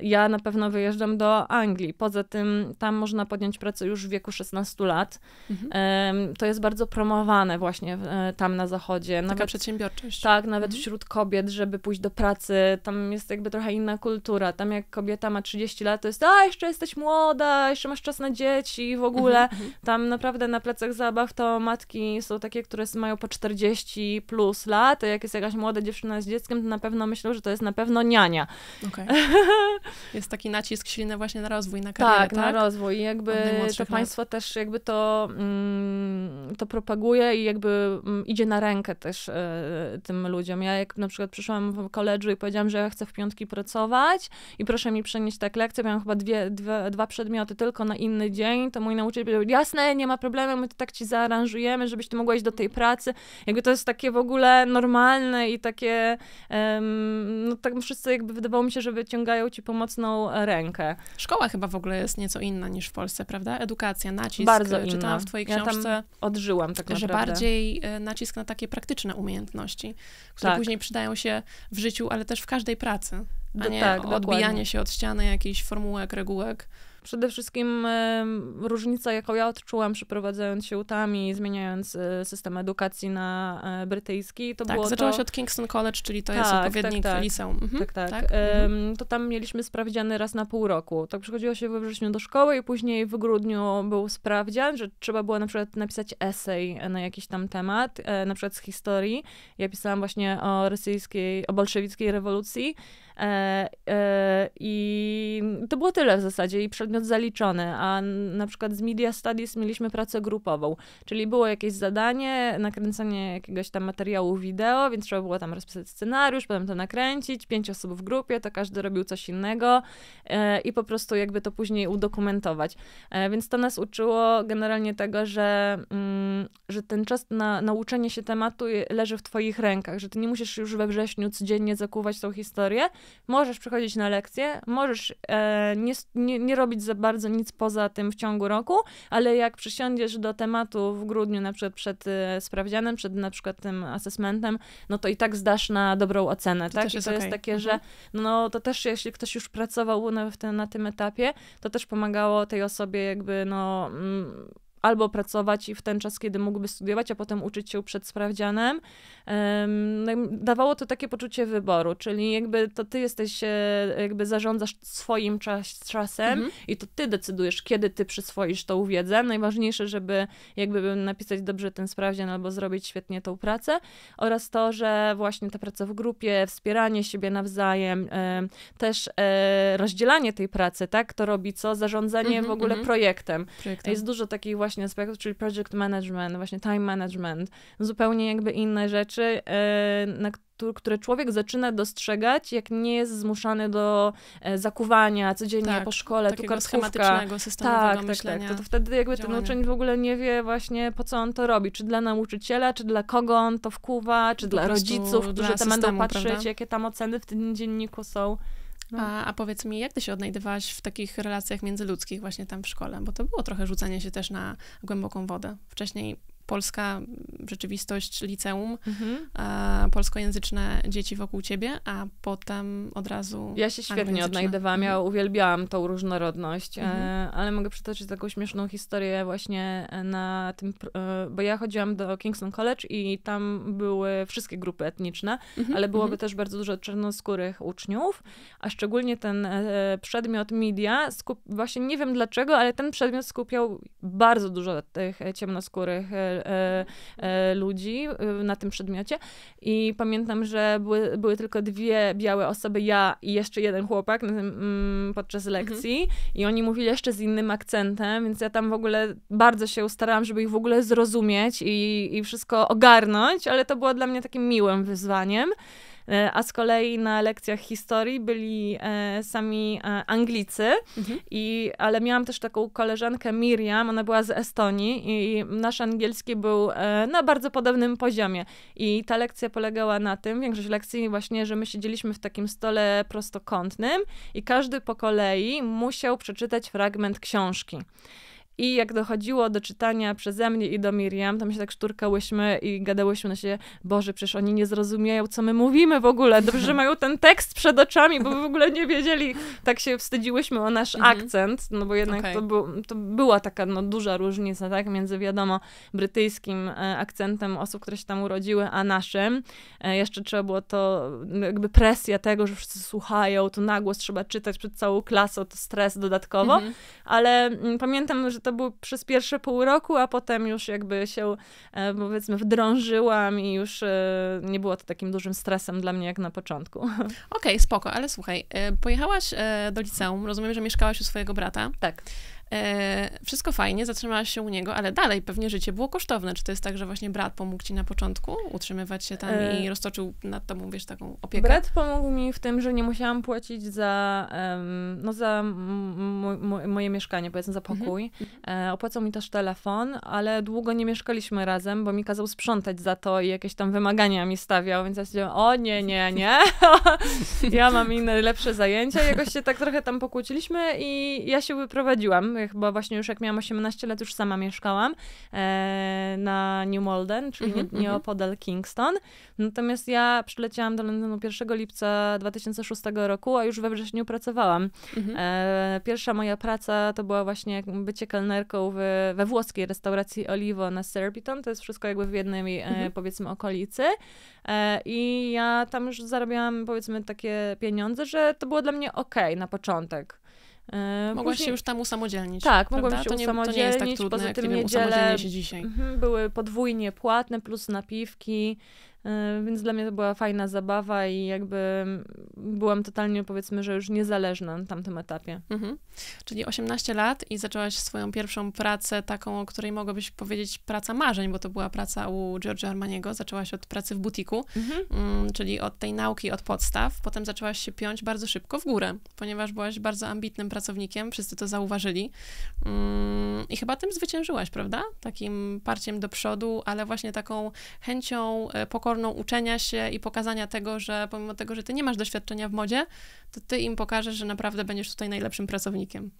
ja na pewno wyjeżdżam do Anglii. Poza tym tam można podjąć pracę już w wieku 16 lat. Mhm. To jest bardzo promowane właśnie e, tam na zachodzie. Nawet, Taka przedsiębiorczość. Tak, nawet mhm. wśród kobiet, żeby pójść do pracy. Tam jest jakby trochę inna kultura. Tam jak kobieta ma 30 lat, to jest a, jeszcze jesteś młoda, jeszcze masz czas na dzieci w ogóle. Mhm, mhm. Tam naprawdę na plecach zabaw to matki są takie, które mają po 40 plus lat. Jak jest jakaś młoda dziewczyna z dzieckiem, to na pewno myślą, że to jest na pewno niania. Okay. (laughs) Jest taki nacisk silny właśnie na rozwój, na karierę, tak? tak? na rozwój. I jakby to państwo też jakby to, mm, to propaguje i jakby mm, idzie na rękę też e, tym ludziom. Ja jak na przykład przyszłam w koledżu i powiedziałam, że ja chcę w piątki pracować i proszę mi przenieść tak lekcje, miałam chyba dwie, dwie, dwa przedmioty tylko na inny dzień, to mój nauczyciel powiedział, jasne, nie ma problemu, my to tak ci zaaranżujemy, żebyś ty mogła iść do tej pracy. Jakby to jest takie w ogóle normalne i takie, um, no tak wszyscy jakby wydawało mi się, że wyciągają ci pomoc pomocną e, rękę. Szkoła chyba w ogóle jest nieco inna niż w Polsce, prawda? Edukacja, nacisk. Bardzo e, inna. Czytałam w twojej książce. Ja odżyłam tak naprawdę. Że bardziej e, nacisk na takie praktyczne umiejętności, które tak. później przydają się w życiu, ale też w każdej pracy. A nie tak, odbijanie dokładnie. się od ściany jakichś formułek, regułek. Przede wszystkim różnica, jaką ja odczułam przeprowadzając się tam i zmieniając e, system edukacji na e, brytyjski, to tak, było to... się od Kingston College, czyli to tak, jest odpowiednik tak, tak. tak. liceum. Tak, mhm, tak, tak. tak? Mhm. To tam mieliśmy sprawdziany raz na pół roku. Tak przychodziło się we wrześniu do szkoły i później w grudniu był sprawdzian, że trzeba było na przykład napisać esej na jakiś tam temat, e, na przykład z historii. Ja pisałam właśnie o rosyjskiej, o bolszewickiej rewolucji. E, e, I to było tyle w zasadzie i przedmiot zaliczony, a na przykład z Media Studies mieliśmy pracę grupową, czyli było jakieś zadanie, nakręcenie jakiegoś tam materiału wideo, więc trzeba było tam rozpisać scenariusz, potem to nakręcić, pięć osób w grupie, to każdy robił coś innego e, i po prostu jakby to później udokumentować. Więc to nas uczyło generalnie tego, że, mm, że ten czas na nauczenie się tematu leży w twoich rękach, że ty nie musisz już we wrześniu codziennie zakuwać tą historię, Możesz przychodzić na lekcje, możesz e, nie, nie, nie robić za bardzo nic poza tym w ciągu roku, ale jak przysiądziesz do tematu w grudniu, na przykład przed e, sprawdzianem, przed na przykład tym asesmentem, no to i tak zdasz na dobrą ocenę, to tak? I to okay. jest takie, mhm. że no to też jeśli ktoś już pracował na, ten, na tym etapie, to też pomagało tej osobie jakby no... Mm, albo pracować i w ten czas, kiedy mógłby studiować, a potem uczyć się przed sprawdzianem, no dawało to takie poczucie wyboru, czyli jakby to ty jesteś, e, jakby zarządzasz swoim czas, czasem mhm. i to ty decydujesz, kiedy ty przyswoisz tą wiedzę. Najważniejsze, żeby jakby napisać dobrze ten sprawdzian albo zrobić świetnie tą pracę oraz to, że właśnie ta praca w grupie, wspieranie siebie nawzajem, e, też e, rozdzielanie tej pracy, tak, to robi co? Zarządzanie mhm, w ogóle mhm. projektem. projektem. Jest dużo takich właśnie aspektów, czyli project management, właśnie time management, zupełnie jakby inne rzeczy, rzeczy, e, na które człowiek zaczyna dostrzegać, jak nie jest zmuszany do e, zakuwania codziennie tak, po szkole, tylko kartkówka. schematycznego, tak, myślenia. Tak, tak. To, to wtedy jakby działania. ten uczeń w ogóle nie wie właśnie, po co on to robi. Czy dla nauczyciela, czy dla kogo on to wkuwa, czy po dla rodziców, którzy tam będą patrzeć, prawda? jakie tam oceny w tym dzienniku są. No. A, a, powiedz mi, jak ty się odnajdywałaś w takich relacjach międzyludzkich właśnie tam w szkole? Bo to było trochę rzucanie się też na głęboką wodę. Wcześniej polska rzeczywistość liceum, mhm. polskojęzyczne dzieci wokół ciebie, a potem od razu. Ja się świetnie odnajdywałam, mhm. ja uwielbiałam tą różnorodność, e, mhm. ale mogę przytoczyć taką śmieszną historię właśnie e, na tym, e, bo ja chodziłam do Kingston College i tam były wszystkie grupy etniczne, mhm, ale byłoby mhm. też bardzo dużo czarnoskórych uczniów, a szczególnie ten przedmiot media, skup... właśnie nie wiem dlaczego, ale ten przedmiot skupiał bardzo dużo tych ciemnoskórych E, e, ludzi e, na tym przedmiocie. I pamiętam, że były, były tylko dwie białe osoby, ja i jeszcze jeden chłopak tym, mm, podczas mhm. lekcji. Mhm. I oni mówili jeszcze z innym akcentem, więc ja tam w ogóle bardzo się starałam, żeby ich w ogóle zrozumieć i, i wszystko ogarnąć, ale to było dla mnie takim miłym wyzwaniem. E, a z kolei na lekcjach historii byli e, sami e, Anglicy, mhm. i, ale miałam też taką koleżankę Miriam, ona była z Estonii i nasz angielski był na bardzo podobnym poziomie. I ta lekcja polegała na tym, większość lekcji właśnie, że my siedzieliśmy w takim stole prostokątnym i każdy po kolei musiał przeczytać fragment książki. I jak dochodziło do czytania przeze mnie i do Miriam, to my się tak szturkałyśmy i gadałyśmy na siebie, Boże, przecież oni nie zrozumieją, co my mówimy w ogóle. Dobrze, że mają ten tekst przed oczami, bo w ogóle nie wiedzieli. Tak się wstydziłyśmy o nasz mhm. akcent, no bo jednak okay. to, był, to, była taka no, duża różnica, tak, między wiadomo brytyjskim e, akcentem osób, które się tam urodziły, a naszym. E, jeszcze trzeba było to, jakby presja tego, że wszyscy słuchają, to nagłos trzeba czytać przed całą klasą, to stres dodatkowo, mhm. ale m, mm, pamiętam, że to było przez pierwsze pół roku, a potem już jakby się e, powiedzmy wdrążyłam i już e, nie było to takim dużym stresem dla mnie jak na początku. (laughs) Okej, okay, spoko, ale słuchaj, e, pojechałaś do liceum, rozumiem, że mieszkałaś u swojego brata. Tak. E, wszystko fajnie, zatrzymałaś się u niego, ale dalej pewnie życie było kosztowne. Czy to jest tak, że właśnie brat pomógł ci na początku utrzymywać się tam e... i roztoczył nad tobą, wiesz, taką opiekę? Brat pomógł mi w tym, że nie musiałam płacić za, um, no za moje mieszkanie, powiedzmy za mhm. pokój. Mhm. E, opłacał mi też telefon, ale długo nie mieszkaliśmy razem, bo mi kazał sprzątać za to i jakieś tam wymagania mi stawiał, więc ja stwierdziłam, o nie, nie, nie, (laughs) ja mam inne, lepsze zajęcia. jakoś się tak trochę tam pokłóciliśmy i ja się wyprowadziłam chyba właśnie już jak miałam 18 lat, już sama mieszkałam e, na New Malden, czyli mm -hmm, nieopodal mhm. mm -hmm. Kingston. Natomiast ja przyleciałam do Londynu 1 lipca 2006 roku, a już we wrześniu pracowałam. Mm -hmm. e, pierwsza moja praca to była właśnie bycie kelnerką w, we włoskiej restauracji Oliwo na Serpiton. To jest wszystko jakby w jednej, e, mhm. powiedzmy, okolicy. E, I ja tam już zarabiałam, powiedzmy, takie pieniądze, że to było dla mnie ok na początek. E, Mogłaś się już tam usamodzielnić. Tak, mogłam się to nie, usamodzielnić. To nie jest tak trudne, poza tym jak, nie wiem, się dzisiaj. Mhm, były podwójnie płatne, plus napiwki. E, więc dla mnie to była fajna zabawa i jakby byłam totalnie, powiedzmy, że już niezależna na tamtym etapie. Mhm. Czyli 18 lat i zaczęłaś swoją pierwszą pracę, taką, o której mogłabyś powiedzieć praca marzeń, bo to była praca u Giorgio Armaniego. Zaczęłaś od pracy w butiku, mhm. Mm, czyli od tej nauki, od podstaw. Potem zaczęłaś się piąć bardzo szybko w górę, ponieważ byłaś bardzo ambitnym pracownikiem, wszyscy to zauważyli. Mm, I chyba tym zwyciężyłaś, prawda? Takim parciem do przodu, ale właśnie taką chęcią e, pokory formą uczenia się i pokazania tego, że pomimo tego, że ty nie masz doświadczenia w modzie, to ty im pokażesz, że naprawdę będziesz tutaj najlepszym pracownikiem.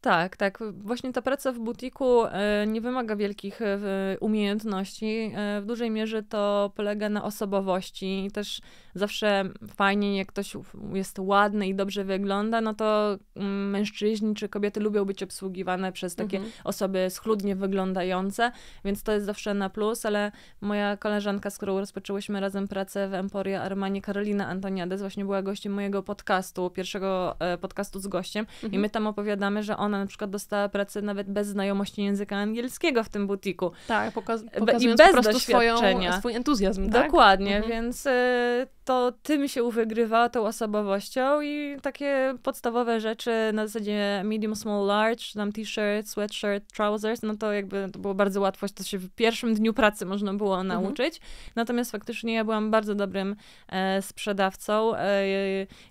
Tak, tak. Właśnie ta praca w butiku e, nie wymaga wielkich e, umiejętności. E, w dużej mierze to polega na osobowości i też zawsze fajnie, jak ktoś jest ładny i dobrze wygląda, no to mm, mężczyźni czy kobiety lubią być obsługiwane przez takie mhm. osoby schludnie wyglądające, więc to jest zawsze na plus, ale moja koleżanka, z którą rozpoczęłyśmy razem pracę w Emporia Armani, Karolina Antoniades, właśnie była gościem mojego podcastu, pierwszego e, podcastu z gościem mhm. i my tam opowiadamy, że ona na przykład dostała pracę nawet bez znajomości języka angielskiego w tym butiku. Tak, pokaz pokazując I bez po prostu swoją, swój entuzjazm, tak? Dokładnie, mhm. więc y to tym się uwygrywa, tą osobowością i takie podstawowe rzeczy na zasadzie medium, small, large, tam t-shirt, sweatshirt, trousers, no to jakby to było bardzo łatwo, to się w pierwszym dniu pracy można było mhm. nauczyć. Mhm. Natomiast faktycznie ja byłam bardzo dobrym e, sprzedawcą. E,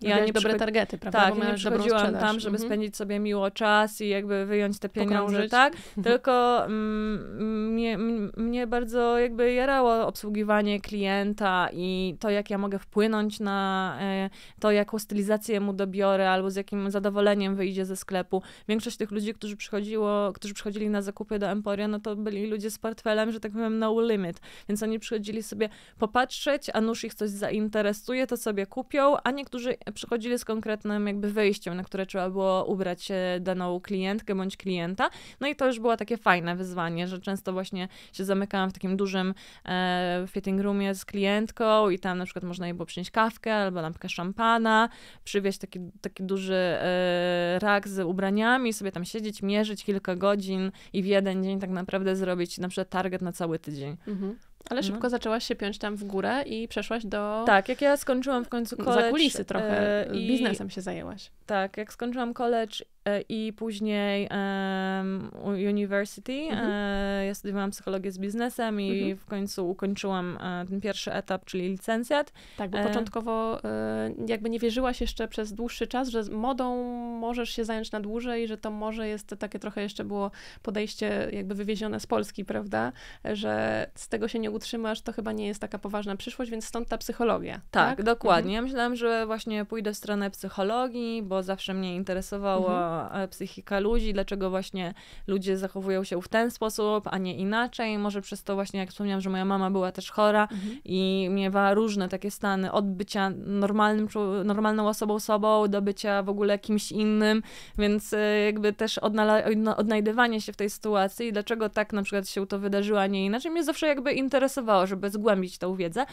ja nie dobre targety, prawda? Tak, ja nie przychodziłam tam, żeby mhm. spędzić sobie miło czas i jakby wyjąć te pieniądze, Pokrążyć. tak? (laughs) Tylko mm, mnie, mnie bardzo jakby jarało obsługiwanie klienta i to, jak ja mogę wpłynąć na e, to, jaką stylizację mu dobiorę, albo z jakim zadowoleniem wyjdzie ze sklepu. Większość tych ludzi, którzy, przychodziło, którzy przychodzili na zakupy do Emporia, no to byli ludzie z portfelem, że tak powiem, no limit. Więc oni przychodzili sobie popatrzeć, a nuż ich coś zainteresuje, to sobie kupią, a niektórzy przychodzili z konkretnym jakby wyjściem, na które trzeba było ubrać daną klientkę bądź klienta. No i to już było takie fajne wyzwanie, że często właśnie się zamykałam w takim dużym e, fitting roomie z klientką i tam na przykład można jej Albo przynieść kawkę albo lampkę szampana, przywieźć taki, taki duży e, rak z ubraniami, sobie tam siedzieć, mierzyć kilka godzin i w jeden dzień tak naprawdę zrobić na przykład target na cały tydzień. Mhm. Ale no. szybko no. zaczęłaś się piąć tam w górę i przeszłaś do. Tak, jak ja skończyłam w końcu college. Za kulisy trochę. E, I... Biznesem się zajęłaś. Tak, jak skończyłam college e, i później um, university, mhm. E, ja studiowałam psychologię z biznesem i mhm. w końcu ukończyłam e, ten pierwszy etap, czyli licencjat. Tak, bo początkowo jakby nie wierzyłaś jeszcze przez dłuższy czas, że modą możesz się zająć na dłużej, że to może jest takie trochę jeszcze było podejście jakby wywiezione z Polski, prawda? Że z tego się nie utrzymasz, to chyba nie jest taka poważna przyszłość, więc stąd ta psychologia. Tak, tak? dokładnie. Mhm. Ja myślałam, że właśnie pójdę w stronę psychologii, bo bo zawsze mnie interesowała mhm. E, psychika ludzi, dlaczego właśnie ludzie zachowują się w ten sposób, a nie inaczej. Może przez to właśnie, jak wspomniałam, że moja mama była też chora mhm. i miewała różne takie stany, od bycia normalnym, normalną osobą sobą, do bycia w ogóle kimś innym, więc e, jakby też odnajdywanie się w tej sytuacji, dlaczego tak na przykład się to wydarzyło, a nie inaczej, mnie zawsze jakby interesowało, żeby zgłębić tą wiedzę.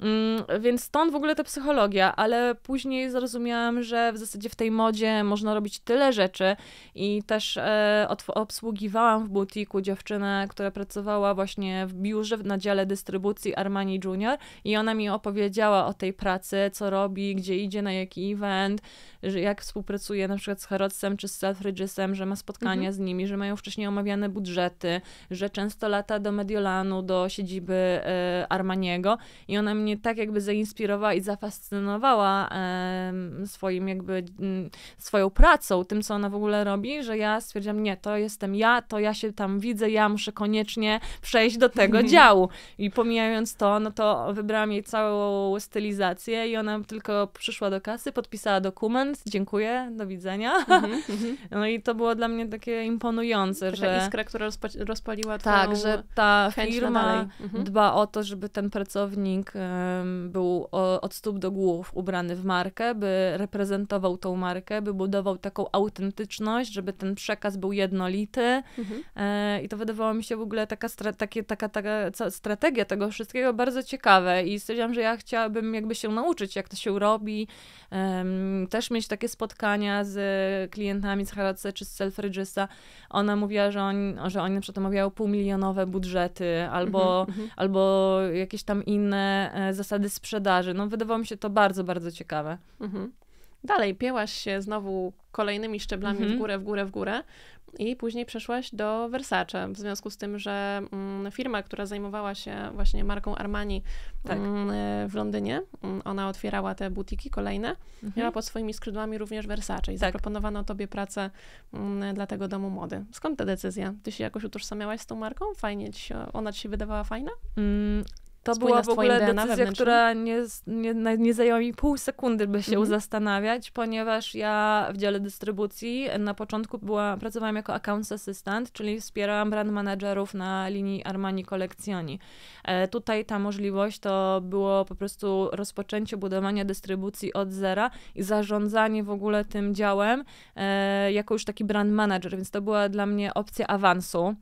Mm, więc stąd w ogóle ta psychologia, ale później zrozumiałam, że w zasadzie w tej modzie można robić tyle rzeczy i też e, obsługiwałam w butiku dziewczynę, która pracowała właśnie w biurze na dziale dystrybucji Armani Junior i ona mi opowiedziała o tej pracy, co robi, gdzie idzie, na jaki event, że jak współpracuje na przykład z Harrodsem czy z Selfridgesem, że ma spotkania mhm. z nimi, że mają wcześniej omawiane budżety, że często lata do Mediolanu, do siedziby e, Armaniego i ona mi mnie tak jakby zainspirowała i zafascynowała swoim jakby, mm, swoją pracą, tym, co ona w ogóle robi, że ja stwierdziłam, nie, to jestem ja, to ja się tam widzę, ja muszę koniecznie przejść do tego (laughs) działu. I pomijając to, no to wybrałam jej całą stylizację i ona tylko przyszła do kasy, podpisała dokument, dziękuję, do widzenia. Mhm, (laughs) mhm. no i to było dla mnie takie imponujące, Taka że... iskra, która rozpa rozpaliła tak, twoją Tak, że ta firma mhm. dba o to, żeby ten pracownik był od stóp do głów ubrany w markę, by reprezentował tą markę, by budował taką autentyczność, żeby ten przekaz był jednolity. Mhm. E, I to wydawało mi się w ogóle taka, takie, taka, taka strategia tego wszystkiego bardzo ciekawe i stwierdziłam, że ja chciałabym jakby się nauczyć, jak to się robi, też mieć takie spotkania z klientami z Haradze czy z Selfridgesa. Ona mówiła, że, on, że oni na przykład omawiają półmilionowe budżety albo, mhm, mhm, albo jakieś tam inne E, zasady sprzedaży. No, wydawało mi się to bardzo, bardzo ciekawe. Mhm. Dalej pięłaś się znowu kolejnymi szczeblami mhm. w górę, w górę, w górę i później przeszłaś do Versace, w związku z tym, że mm, firma, która zajmowała się właśnie marką Armani tak. Mm, e, w Londynie, mm, ona otwierała te butiki kolejne, mhm. miała pod swoimi skrzydłami również Versace i tak. zaproponowano tobie pracę dla tego domu mody. Skąd ta decyzja? Ty się jakoś utożsamiałaś z tą marką? Fajnie ci się, ona ci się wydawała fajna? To była w ogóle decyzja, która nie, nie, nie zajęła mi pół sekundy, by się mhm. zastanawiać, ponieważ ja w dziale dystrybucji na początku była, pracowałam jako accounts assistant, czyli wspierałam brand managerów na linii Armani Kolekcjoni. E, tutaj ta możliwość to było po prostu rozpoczęcie budowania dystrybucji od zera i zarządzanie w ogóle tym działem e, jako już taki brand manager, więc to była dla mnie opcja awansu.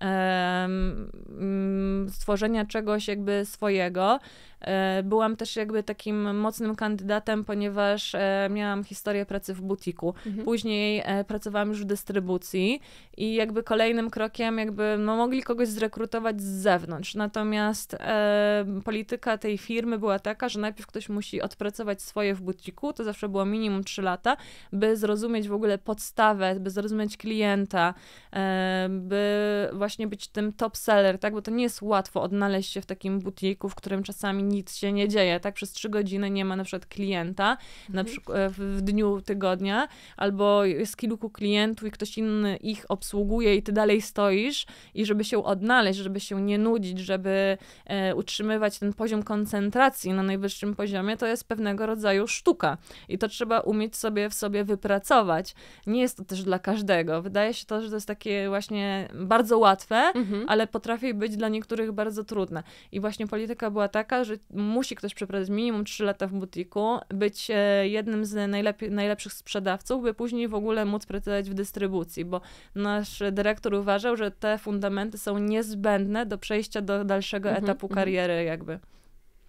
Mm, stworzenia czegoś jakby swojego. E, byłam też jakby takim mocnym kandydatem, ponieważ e, miałam historię pracy w butiku. Mhm. Później e, pracowałam już w dystrybucji i jakby kolejnym krokiem jakby no, mogli kogoś zrekrutować z zewnątrz. Natomiast e, polityka tej firmy była taka, że najpierw ktoś musi odpracować swoje w butiku, to zawsze było minimum 3 lata, by zrozumieć w ogóle podstawę, by zrozumieć klienta, e, by właśnie być tym top seller, tak? Bo to nie jest łatwo odnaleźć się w takim butiku, w którym czasami nic się nie dzieje, tak? Przez trzy godziny nie ma na przykład klienta mhm. na przykład e, w dniu tygodnia, albo jest kilku klientów i ktoś inny ich obsługuje i ty dalej stoisz i żeby się odnaleźć, żeby się nie nudzić, żeby e, utrzymywać ten poziom koncentracji na najwyższym poziomie, to jest pewnego rodzaju sztuka i to trzeba umieć sobie w sobie wypracować. Nie jest to też dla każdego. Wydaje się to, że to jest takie właśnie bardzo łatwe, mhm. ale potrafi być dla niektórych bardzo trudne. I właśnie polityka była taka, że musi ktoś przeprowadzić minimum 3 lata w butiku, być e, jednym z najlepiej, najlepszych sprzedawców, by później w ogóle móc pracować w dystrybucji, bo nasz dyrektor uważał, że te fundamenty są niezbędne do przejścia do dalszego mhm, etapu mhm. kariery jakby.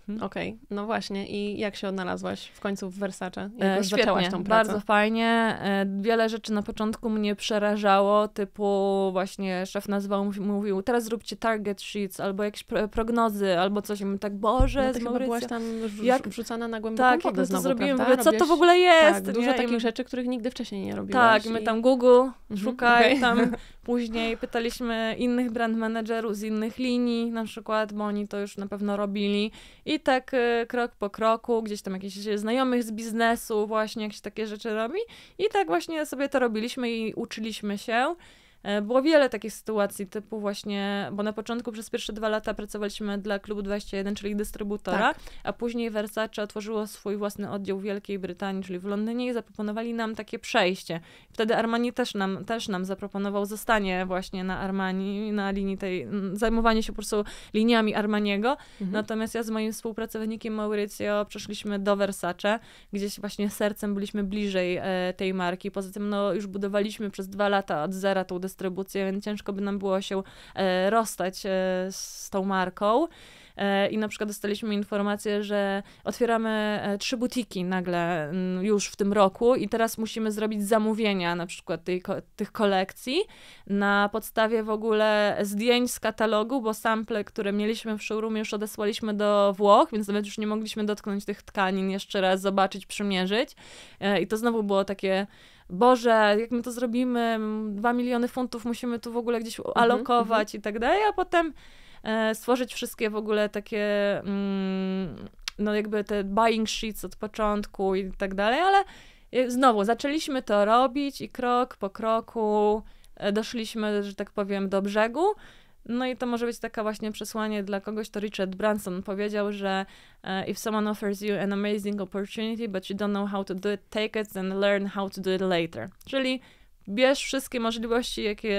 Mhm, okej, okay. no właśnie. I jak się odnalazłaś w końcu w Versace? Jak e, zaczęłaś tą pracę? bardzo fajnie. E, wiele rzeczy na początku mnie przerażało, typu właśnie szef nazwał, mówił, teraz zróbcie target sheets, albo jakieś prognozy, albo coś. I my tak, Boże, no, chyba byłaś tam jak, rzucana na głęboką tak, wodę jak zrobiłem, prawda? Co to w ogóle tak jest? Tak, dużo nie? takich rzeczy, których nigdy wcześniej nie robiłaś. Tak, i my tam Google, mhm, szukaj, okay. tam (laughs) później pytaliśmy innych brand managerów z innych linii na przykład, bo oni to już na pewno robili. I i tak e, krok po kroku, gdzieś tam jakichś e, znajomych z biznesu, właśnie jakieś się takie rzeczy robi. I tak właśnie sobie to robiliśmy i uczyliśmy się. E, było wiele takich sytuacji, typu właśnie, bo na początku przez pierwsze dwa lata pracowaliśmy dla Klubu 21, czyli dystrybutora, tak. a później Versace otworzyło swój własny oddział w Wielkiej Brytanii, czyli w Londynie i zaproponowali nam takie przejście. Wtedy Armani też nam, też nam zaproponował zostanie właśnie na Armani, na linii tej, zajmowanie się po prostu liniami Armaniego. Mhm. Natomiast ja z moim współpracownikiem Mauricio przeszliśmy do Versace, gdzieś właśnie sercem byliśmy bliżej e, tej marki. Poza tym no, już budowaliśmy przez dwa lata od zera tą dystrybucję dystrybucję, więc ciężko by nam było się e, rozstać e, z tą marką. E, I na przykład dostaliśmy informację, że otwieramy trzy butiki nagle już w tym roku i teraz musimy zrobić zamówienia na przykład tej, tych kolekcji na podstawie w ogóle zdjęć z katalogu, bo sample, które mieliśmy w showroomie już odesłaliśmy do Włoch, więc nawet już nie mogliśmy dotknąć tych tkanin jeszcze raz, zobaczyć, przymierzyć. I to znowu było takie Boże, jak my to zrobimy, dwa miliony funtów musimy tu w ogóle gdzieś mhm, alokować mm i tak dalej, a potem e, stworzyć wszystkie w ogóle takie, mm, no jakby te buying sheets od początku i tak dalej, ale e, znowu zaczęliśmy to robić i krok po kroku e, doszliśmy, że tak powiem, do brzegu. No i to może być taka właśnie przesłanie dla kogoś, to Richard Branson powiedział, że e, if someone offers you an amazing opportunity, but you don't know how to do it, take it and learn how to do it later. Czyli Bierz wszystkie możliwości, jakie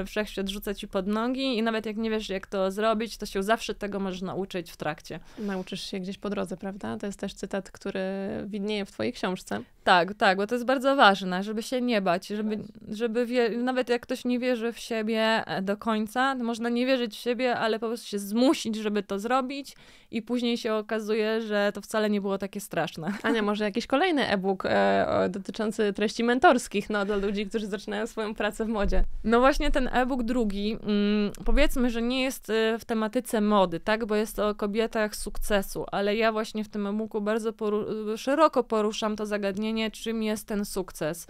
e, wszechświat rzuca ci pod nogi i nawet jak nie wiesz, jak to zrobić, to się zawsze tego możesz nauczyć w trakcie. Nauczysz się gdzieś po drodze, prawda? To jest też cytat, który widnieje w twojej książce. Tak, tak, bo to jest bardzo ważne, żeby się nie bać, żeby, żeby wie, nawet jak ktoś nie wierzy w siebie e, do końca, to można nie wierzyć w siebie, ale po prostu się zmusić, żeby to zrobić i później się okazuje, że to wcale nie było takie straszne. Ania, może jakiś kolejny e-book e, dotyczący treści mentorskich no, dla ludzi, którzy zaczynają swoją pracę w modzie. No właśnie ten e-book drugi, mm, powiedzmy, że nie jest e, w tematyce mody, tak, bo jest o kobietach sukcesu, ale ja właśnie w tym e-booku bardzo poru szeroko poruszam to zagadnienie, czym jest ten sukces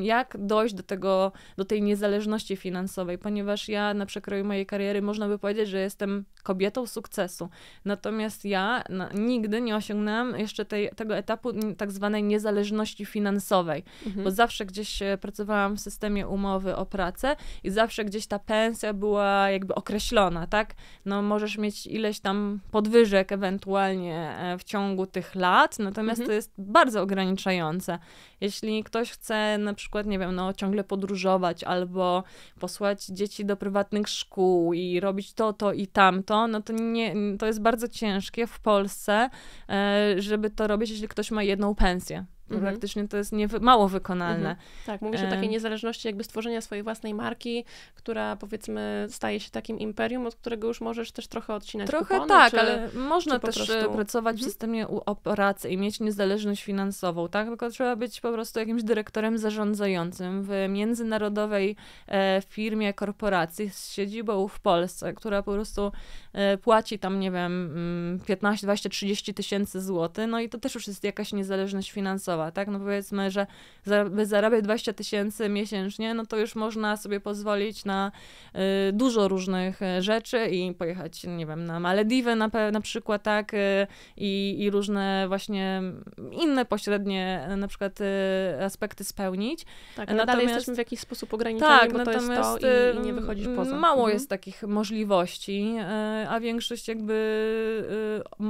jak dojść do tego, do tej niezależności finansowej, ponieważ ja na przekroju mojej kariery można by powiedzieć, że jestem kobietą sukcesu. Natomiast ja no, nigdy nie osiągnęłam jeszcze tej, tego etapu tak zwanej niezależności finansowej, mhm. bo zawsze gdzieś e, pracowałam w systemie umowy o pracę i zawsze gdzieś ta pensja była jakby określona, tak? No możesz mieć ileś tam podwyżek ewentualnie e, w ciągu tych lat, natomiast mhm. to jest bardzo ograniczające. Jeśli ktoś chce na przykład, nie wiem, no ciągle podróżować albo posłać dzieci do prywatnych szkół i robić to, to i tamto, no to nie, to jest bardzo ciężkie w Polsce, e, żeby to robić, jeśli ktoś ma jedną pensję. Mhm. Praktycznie to jest nie, mało wykonalne. Mhm. Tak, mówisz e... o takiej niezależności jakby stworzenia swojej własnej marki, która powiedzmy staje się takim imperium, od którego już możesz też trochę odcinać Trochę kupony, tak, czy, ale można też e, prostu... pracować mhm. w systemie operacji i mieć niezależność finansową, tak? Tylko trzeba być po prostu jakimś dyrektorem zarządzającym w międzynarodowej e, firmie, korporacji z siedzibą w Polsce, która po prostu e, płaci tam, nie wiem, 15, 20, 30 tysięcy złotych, no i to też już jest jakaś niezależność finansowa finansowa, tak? No powiedzmy, że za, by zarabiać 20 tysięcy miesięcznie, no to już można sobie pozwolić na y, dużo różnych y, rzeczy i pojechać, nie wiem, na Malediwy na, na przykład, tak? Y, I różne właśnie inne pośrednie na przykład aspekty spełnić. Tak, natomiast dalej jesteśmy w jakiś sposób ograniczeni, tak, bo natomiast, to jest to i, i nie wychodzisz poza. Mało mhm. jest takich możliwości, a większość jakby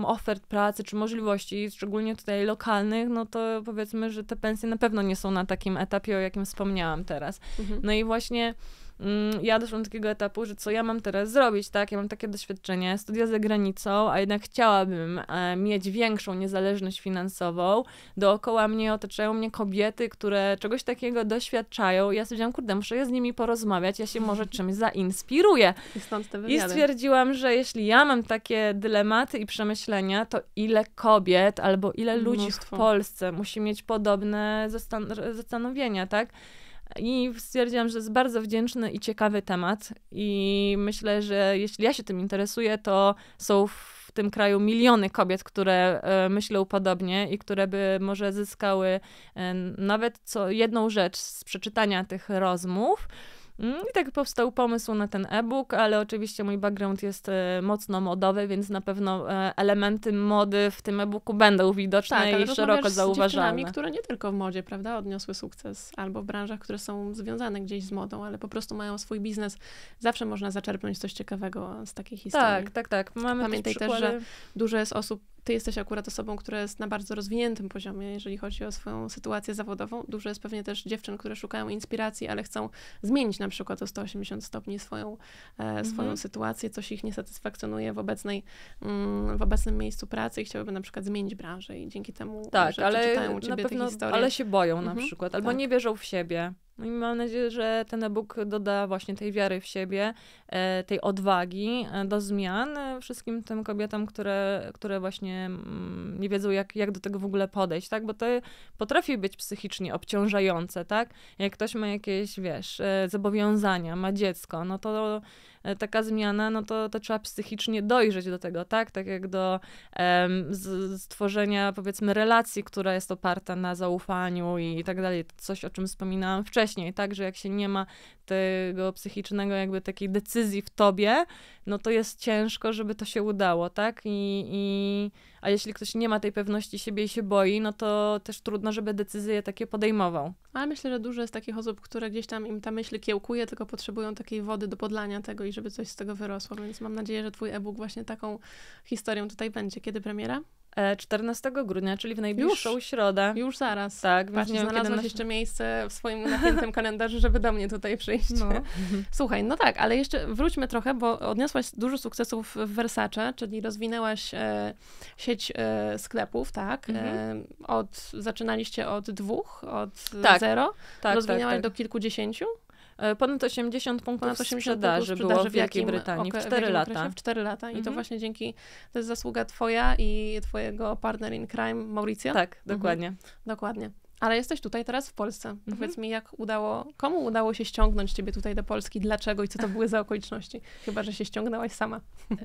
ofert pracy czy możliwości, szczególnie tutaj lokalnych, no to powiedzmy, że te pensje na pewno nie są na takim etapie, o jakim wspomniałam teraz. Mhm. No i właśnie Mm, ja doszłam do takiego etapu, że co ja mam teraz zrobić, tak? Ja mam takie doświadczenie, studia za granicą, a jednak chciałabym e, mieć większą niezależność finansową. Dookoła mnie otaczają mnie kobiety, które czegoś takiego doświadczają. I ja stwierdziłam, kurde, muszę je z nimi porozmawiać, ja się (laughs) może czymś zainspiruję. I, I stwierdziłam, że jeśli ja mam takie dylematy i przemyślenia, to ile kobiet albo ile ludzi Mnóstwo. w Polsce musi mieć podobne zastan zastanowienia, tak? i stwierdziłam, że jest bardzo wdzięczny i ciekawy temat i myślę, że jeśli ja się tym interesuję, to są w tym kraju miliony kobiet, które e, myślą podobnie i które by może zyskały e, nawet co jedną rzecz z przeczytania tych rozmów. Mm, I tak powstał pomysł na ten e-book, ale oczywiście mój background jest e, mocno modowy, więc na pewno e, elementy mody w tym e-booku będą widoczne tak, i szeroko zauważalne. Z które nie tylko w modzie, prawda, odniosły sukces, albo w branżach, które są związane gdzieś z modą, ale po prostu mają swój biznes. Zawsze można zaczerpnąć coś ciekawego z takiej historii. Tak, tak, tak. Mamy Pamiętaj też, że dużo jest osób, ty jesteś akurat osobą, która jest na bardzo rozwiniętym poziomie, jeżeli chodzi o swoją sytuację zawodową. Dużo jest pewnie też dziewczyn, które szukają inspiracji, ale chcą zmienić na przykład o 180 stopni swoją, e, mhm. swoją sytuację, coś ich nie satysfakcjonuje w, obecnej, mm, w obecnym miejscu pracy i chciałyby na przykład zmienić branżę i dzięki temu tak, że ale u ciebie na pewno, te historie. Ale się boją na mhm. przykład, albo tak. nie wierzą w siebie. No i mam nadzieję, że ten e-book doda właśnie tej wiary w siebie, e, tej odwagi e, do zmian e, wszystkim tym kobietom, które, które właśnie mm, nie wiedzą, jak, jak do tego w ogóle podejść, tak? Bo to potrafi być psychicznie obciążające, tak? Jak ktoś ma jakieś, wiesz, zobowiązania, ma dziecko, no to E, taka zmiana, no to, to trzeba psychicznie dojrzeć do tego, tak? Tak jak do um, stworzenia, powiedzmy, relacji, która jest oparta na zaufaniu i tak dalej. Coś, o czym wspominałam wcześniej, tak? Że jak się nie ma tego psychicznego, jakby takiej decyzji w tobie, no to jest ciężko, żeby to się udało, tak? I, i, a jeśli ktoś nie ma tej pewności siebie i się boi, no to też trudno, żeby decyzje takie podejmował. Ale myślę, że dużo jest takich osób, które gdzieś tam im ta myśl kiełkuje, tylko potrzebują takiej wody do podlania tego i żeby coś z tego wyrosło, więc mam nadzieję, że twój e-book właśnie taką historią tutaj będzie. Kiedy premiera? 14 e, grudnia, czyli w najbliższą już, środę. Już zaraz. Tak, Patrz, więc znalazłaś nas jeszcze miejsce w swoim napiętym (laughs) kalendarzu, żeby do mnie tutaj przyjść. No. (laughs) Słuchaj, no tak, ale jeszcze wróćmy trochę, bo odniosłaś dużo sukcesów w Versace, czyli rozwinęłaś e, sieć e, sklepów, tak? E, mhm. E, od, zaczynaliście od dwóch, od tak. zero, tak, tak rozwinęłaś tak, tak. do kilkudziesięciu? E, ponad 80 punktów ponad 80 sprzedaży, sprzedaży było w Wielkiej Brytanii w 4 lata. W 4 lata i to mhm. właśnie dzięki, to jest zasługa twoja i twojego partner in crime Mauricio? Tak, mhm. dokładnie. Dokładnie. Ale jesteś tutaj teraz w Polsce. Mhm. Powiedz mi, jak udało, komu udało się ściągnąć ciebie tutaj do Polski, dlaczego i co to były za okoliczności? Chyba, że się ściągnęłaś sama. Yy,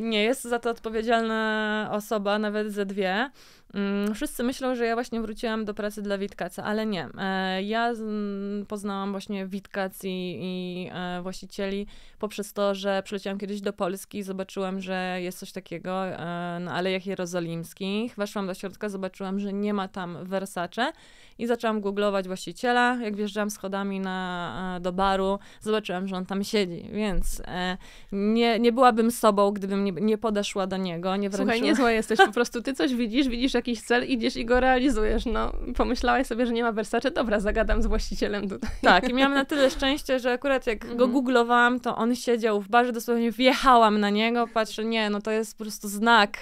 nie, jest za to odpowiedzialna osoba, nawet ze dwie. Mm, wszyscy myślą, że ja właśnie wróciłam do pracy dla Witkaca, ale nie. E, ja mm, poznałam właśnie Witkac i, i e, właścicieli poprzez to, że przyleciałam kiedyś do Polski i zobaczyłam, że jest coś takiego e, na Alejach Jerozolimskich. Weszłam do środka, zobaczyłam, że nie ma tam Versace i zaczęłam googlować właściciela. Jak wjeżdżałam schodami na, do baru, zobaczyłam, że on tam siedzi, więc nie, nie byłabym sobą, gdybym nie, nie podeszła do niego, nie wręczyła. Słuchaj, niezła jesteś po prostu. Ty coś widzisz, widzisz jakiś cel, idziesz i go realizujesz. No, pomyślałaś sobie, że nie ma Versace, dobra, zagadam z właścicielem tutaj. Tak, i miałam na tyle szczęście, że akurat jak go mhm. googlowałam, to on siedział w barze, dosłownie wjechałam na niego, patrzę, nie, no to jest po prostu znak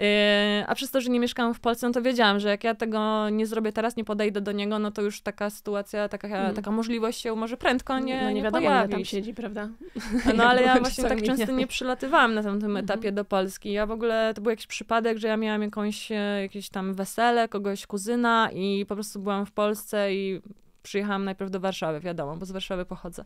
Yy, a przez to, że nie mieszkałam w Polsce, no to wiedziałam, że jak ja tego nie zrobię teraz, nie podejdę do niego, no to już taka sytuacja, taka, mm. taka możliwość się może prędko nie No nie, wiadomo, jak tam siedzi, prawda? No ale (laughs) ja właśnie tak często nie przylatywałam na tym mhm. etapie mm. do Polski. Ja w ogóle, to był jakiś przypadek, że ja miałam jakąś, e, jakieś tam wesele, kogoś kuzyna i po prostu byłam w Polsce i przyjechałam najpierw do Warszawy, wiadomo, bo z Warszawy pochodzę.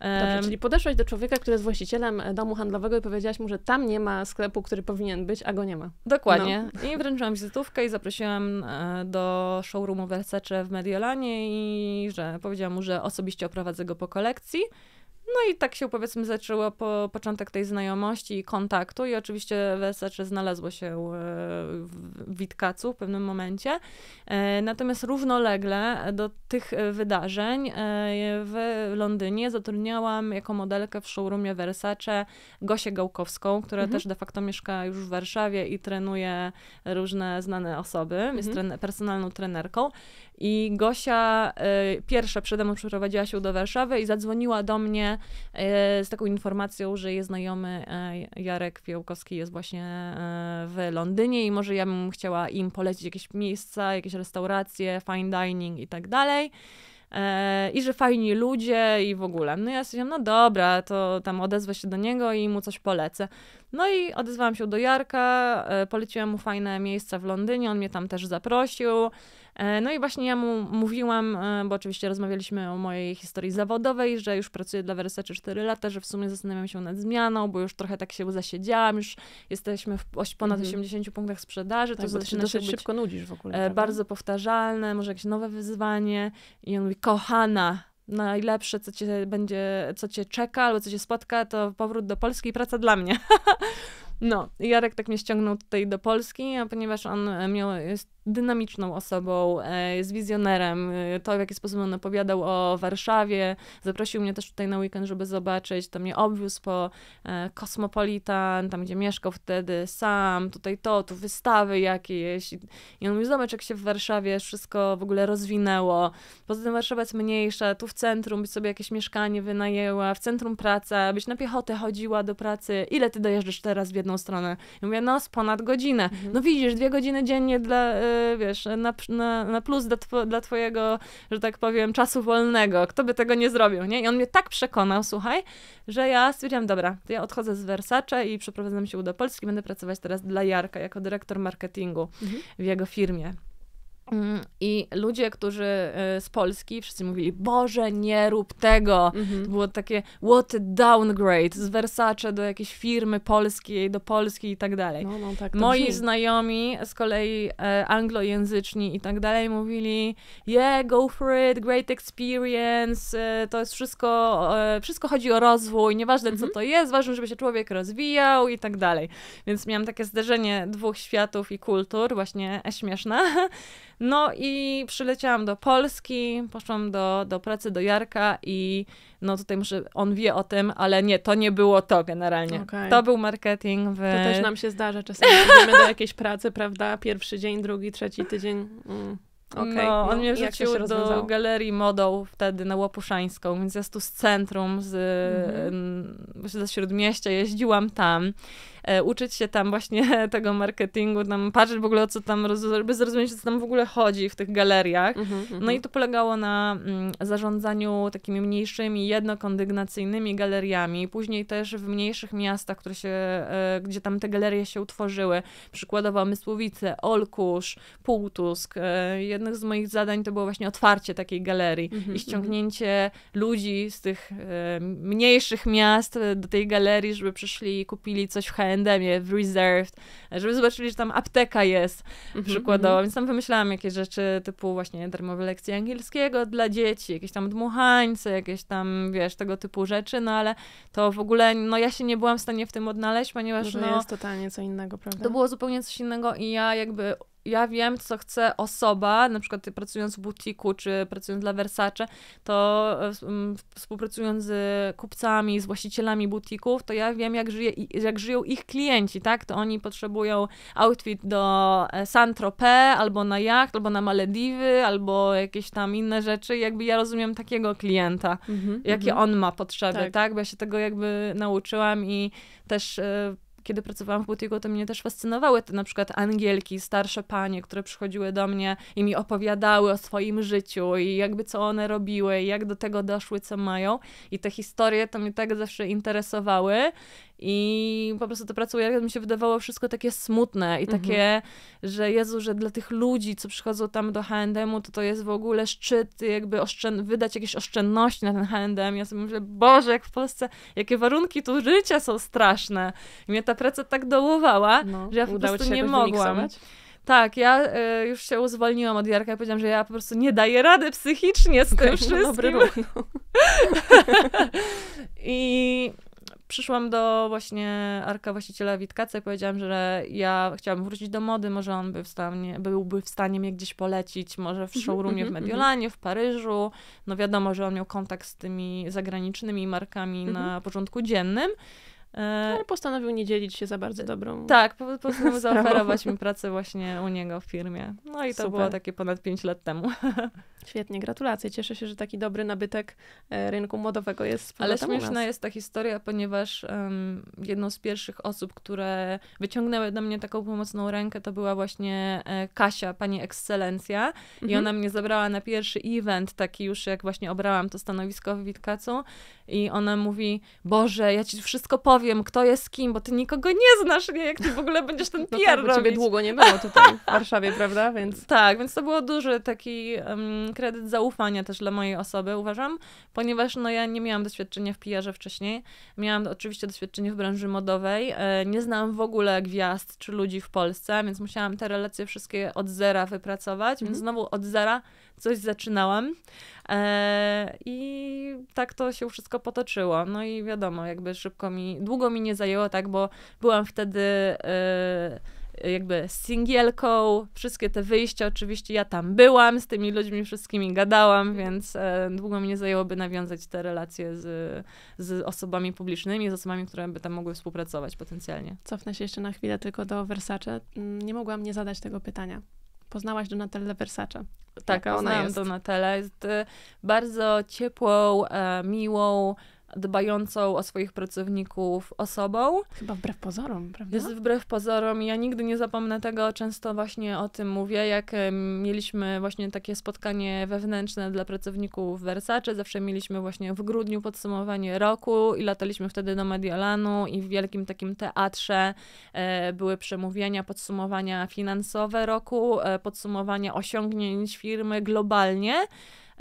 Dobrze, czyli podeszłaś do człowieka, który jest właścicielem e, domu handlowego i powiedziałaś mu, że tam nie ma sklepu, który powinien być, a go nie ma. Dokładnie. No. I wręczyłam wizytówkę i zaprosiłam e, do showroomu Versace w Mediolanie i że powiedziałam mu, że osobiście oprowadzę go po kolekcji. No i tak się powiedzmy zaczęło po początek tej znajomości i kontaktu i oczywiście Versace znalazło się e, w Witkacu w pewnym momencie. E, natomiast równolegle do tych wydarzeń e, w Londynie zatrudniałam jako modelkę w showroomie Versace Gosię Gałkowską, która mhm. też de facto mieszka już w Warszawie i trenuje różne znane osoby, jest mhm. personalną trenerką. I Gosia y, pierwsza przede mną przeprowadziła się do Warszawy i zadzwoniła do mnie y, z taką informacją, że jej znajomy y, Jarek Fiołkowski jest właśnie y, w Londynie i może ja bym chciała im polecić jakieś miejsca, jakieś restauracje, fine dining i tak dalej y, i że fajni ludzie i w ogóle. No ja stwierdziłam, no dobra, to tam odezwę się do niego i mu coś polecę. No i odezwałam się do Jarka, e, poleciłam mu fajne miejsca w Londynie, on mnie tam też zaprosił. E, no i właśnie ja mu mówiłam, e, bo oczywiście rozmawialiśmy o mojej historii zawodowej, że już pracuję dla Versace 4 lata, że w sumie zastanawiam się nad zmianą, bo już trochę tak się zasiedziałam, już jesteśmy w ponad mhm. 80 punktach sprzedaży. Tak, to zaczyna się dosyć szybko nudzisz w ogóle. Bardzo powtarzalne, może jakieś nowe wyzwanie. I on mówi, kochana, najlepsze, co cię będzie, co cię czeka albo co cię spotka, to powrót do Polski i praca dla mnie. (laughs) No, Jarek tak mnie ściągnął tutaj do Polski, a ponieważ on e, miał, jest dynamiczną osobą, jest wizjonerem, e, to w jaki sposób on opowiadał o Warszawie, zaprosił mnie też tutaj na weekend, żeby zobaczyć, to mnie obwiózł po e, Kosmopolitan, tam gdzie mieszkał wtedy sam, tutaj to, tu wystawy jakieś i on mówi, zobacz jak się w Warszawie wszystko w ogóle rozwinęło, poza tym Warszawa jest mniejsza, tu w centrum byś sobie jakieś mieszkanie wynajęła, w centrum praca, byś na piechotę chodziła do pracy, ile ty dojeżdżasz teraz w jedną stronę. Ja mówię, no z ponad godzinę. Mhm. No widzisz, dwie godziny dziennie dla, y, wiesz, na, na, na plus dla, two, dla twojego, że tak powiem, czasu wolnego. Kto by tego nie zrobił, nie? I on mnie tak przekonał, słuchaj, że ja stwierdziłam, dobra, to ja odchodzę z Versace i przeprowadzam się do Polski, będę pracować teraz dla Jarka jako dyrektor marketingu mhm. w jego firmie. Mm, I ludzie, którzy y, z Polski, wszyscy mówili, Boże, nie rób tego. Mhm. To było takie, what a downgrade, z Versace do jakiejś firmy polskiej, do Polski i tak dalej. No, no, tak Moi brzmi. znajomi, z kolei e, anglojęzyczni i tak dalej, mówili, yeah, go for it, great experience, e, to jest wszystko, e, wszystko chodzi o rozwój, nieważne mhm. co to jest, ważne, żeby się człowiek rozwijał i tak dalej. Więc miałam takie zderzenie dwóch światów i kultur, właśnie e, śmieszne. (laughs) No i przyleciałam do Polski, poszłam do, do pracy do Jarka i no tutaj muszę, on wie o tym, ale nie, to nie było to generalnie. Okay. To był marketing w... To też nam się zdarza czasami, idziemy do jakiejś pracy, prawda, pierwszy dzień, drugi, trzeci tydzień. Mm. Okay, no, on no, mnie rzucił do galerii modą wtedy na Łopuszańską, więc ja tu z centrum, z, mm -hmm. ze śródmieścia jeździłam tam. E, uczyć się tam właśnie (laughs) tego marketingu, tam patrzeć w ogóle o co tam, żeby zrozumieć, co tam w ogóle chodzi w tych galeriach. Mhm, mhm. No i to polegało na mm, zarządzaniu takimi mniejszymi, jednokondygnacyjnymi galeriami. Później też w mniejszych miastach, które się, e, gdzie tam te galerie się utworzyły, przykładowo Mysłowice, Olkusz, Półtusk. E, jednych z moich zadań to było właśnie otwarcie takiej galerii mhm, i ściągnięcie ludzi z tych mniejszych miast do tej galerii, żeby przyszli i kupili coś w chęci H&M, w Reserved, żeby zobaczyli, że tam apteka jest mm -hmm, przykładowo, więc tam wymyślałam jakieś rzeczy typu właśnie darmowe lekcje angielskiego dla dzieci, jakieś tam dmuchańce, jakieś tam, wiesz, tego typu rzeczy, no ale to w ogóle, no ja się nie byłam w stanie w tym odnaleźć, ponieważ no to no... To jest totalnie co innego, prawda? To było zupełnie coś innego i ja jakby ja wiem, co chce osoba, na przykład pracując w butiku, czy pracując dla Versace, to e, współpracując z kupcami, z właścicielami butików, to ja wiem, jak, żyje, jak żyją ich klienci, tak? To oni potrzebują outfit do e, Saint-Tropez, albo na jacht, albo na Malediwy, albo jakieś tam inne rzeczy. Jakby ja rozumiem takiego klienta, mm -hmm, jakie mm -hmm. on ma potrzeby, tak. tak? Bo ja się tego jakby nauczyłam i też e, kiedy pracowałam w butiku, to mnie też fascynowały te na przykład angielki, starsze panie, które przychodziły do mnie i mi opowiadały o swoim życiu i jakby co one robiły, i jak do tego doszły, co mają. I te historie to mnie tak zawsze interesowały i po prostu to pracuje, mi się wydawało wszystko takie smutne i mhm. takie, mhm. że Jezu, że dla tych ludzi, co przychodzą tam do H&M-u, to to jest w ogóle szczyt, jakby oszczęd- wydać jakieś oszczędności na ten H&M. Ja sobie myślę, Boże, jak w Polsce, jakie warunki tu życia są straszne. I mnie ta praca tak dołowała, no, że ja po prostu nie mogłam. Tak, ja y, już się uzwolniłam od Jarka i powiedziałam, że ja po prostu nie daję rady psychicznie z tym okay, no wszystkim. Dobry ruch, no. (laughs) I przyszłam do właśnie Arka właściciela Witkaca i powiedziałam, że ja chciałabym wrócić do mody, może on by w stanie, byłby w stanie mnie gdzieś polecić, może w mhm, showroomie mhm, w mhm. Mediolanie, w Paryżu. No wiadomo, że on miał kontakt z tymi zagranicznymi markami na porządku dziennym. E, no, ale postanowił nie dzielić się za bardzo dobrą. Tak, postanowił (laughs) zaoferować mi pracę właśnie u niego w firmie. No i to Super. było takie ponad 5 lat temu. (laughs) Świetnie, gratulacje. Cieszę się, że taki dobry nabytek e, rynku modowego jest. Ale śmieszna jest ta historia, ponieważ um, jedną z pierwszych osób, które wyciągnęły do mnie taką pomocną rękę, to była właśnie e, Kasia, pani ekscelencja. Mhm. I ona mnie zabrała na pierwszy event, taki już jak właśnie obrałam to stanowisko w Witkacu. I ona mówi, Boże, ja ci wszystko powiem, wiem, kto jest kim, bo ty nikogo nie znasz, nie? Jak ty w ogóle będziesz ten PR (laughs) no tak, robić. ciebie długo nie było tutaj w (laughs) Warszawie, prawda? Więc... Tak, więc to było duży taki um, kredyt zaufania też dla mojej osoby, uważam, ponieważ no ja nie miałam doświadczenia w PR-ze wcześniej. Miałam oczywiście doświadczenie w branży modowej. E, nie znałam w ogóle gwiazd czy ludzi w Polsce, więc musiałam te relacje wszystkie od zera wypracować, więc mhm. znowu od zera coś zaczynałam e, i tak to się wszystko potoczyło. No i wiadomo, jakby szybko mi, długo mi nie zajęło, tak, bo byłam wtedy e, jakby singielką, wszystkie te wyjścia, oczywiście ja tam byłam, z tymi ludźmi wszystkimi gadałam, więc e, długo mi nie zajęłoby nawiązać te relacje z, z osobami publicznymi, z osobami, które by tam mogły współpracować potencjalnie. Cofnę się jeszcze na chwilę tylko do Versace. Mm, nie mogłam nie zadać tego pytania. Poznałaś Donatellę Versace. Tak, Taka ona jest. Donatella. Jest y, bardzo ciepłą, e, miłą, dbającą o swoich pracowników osobą. Chyba wbrew pozorom, prawda? Jest wbrew pozorom. Ja nigdy nie zapomnę tego, często właśnie o tym mówię, jak mieliśmy właśnie takie spotkanie wewnętrzne dla pracowników w Versace, zawsze mieliśmy właśnie w grudniu podsumowanie roku i lataliśmy wtedy do Mediolanu i w wielkim takim teatrze e, były przemówienia, podsumowania finansowe roku, e, podsumowania osiągnięć firmy globalnie.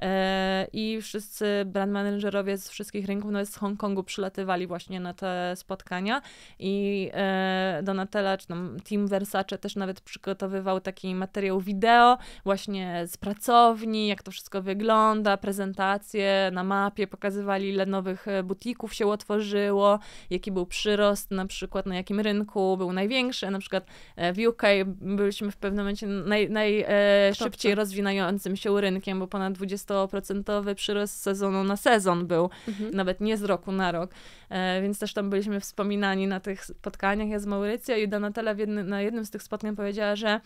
E, I wszyscy brand managerowie z wszystkich rynków, nawet z Hongkongu, przylatywali właśnie na te spotkania. I e, Donatella, czy tam Team Versace też nawet przygotowywał taki materiał wideo właśnie z pracowni, jak to wszystko wygląda, prezentacje na mapie, pokazywali ile nowych e, butików się otworzyło, jaki był przyrost, na przykład na jakim rynku był największy, na przykład w UK byliśmy w pewnym momencie najszybciej naj, rozwinającym się rynkiem, bo ponad 20 100% przyrost sezonu na sezon był, mhm. nawet nie z roku na rok. E, więc też tam byliśmy wspominani na tych spotkaniach. Ja z Maurycją i Donatella jednym, na jednym z tych spotkań powiedziała, że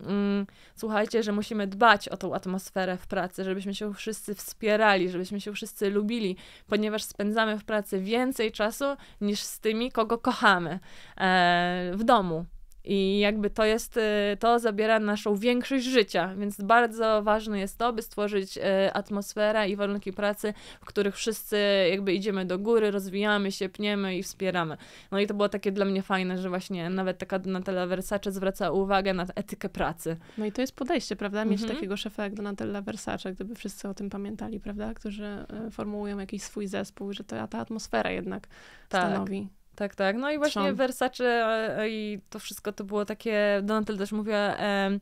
mm, słuchajcie, że musimy dbać o tą atmosferę w pracy, żebyśmy się wszyscy wspierali, żebyśmy się wszyscy lubili, ponieważ spędzamy w pracy więcej czasu niż z tymi, kogo kochamy e, w domu. I jakby to jest, y, to zabiera naszą większość życia, więc bardzo ważne jest to, by stworzyć y, atmosferę i warunki pracy, w których wszyscy jakby idziemy do góry, rozwijamy się, pniemy i wspieramy. No i to było takie dla mnie fajne, że właśnie nawet taka Donatella Versace zwraca uwagę na etykę pracy. No i to jest podejście, prawda? Mieć mhm. takiego szefa jak Donatella Versace, gdyby wszyscy o tym pamiętali, prawda? Którzy y, formułują jakiś swój zespół, że to ta atmosfera jednak tak. stanowi tak, tak. No i właśnie Trzą. Versace e, i to wszystko to było takie, Donatel też mówiła um,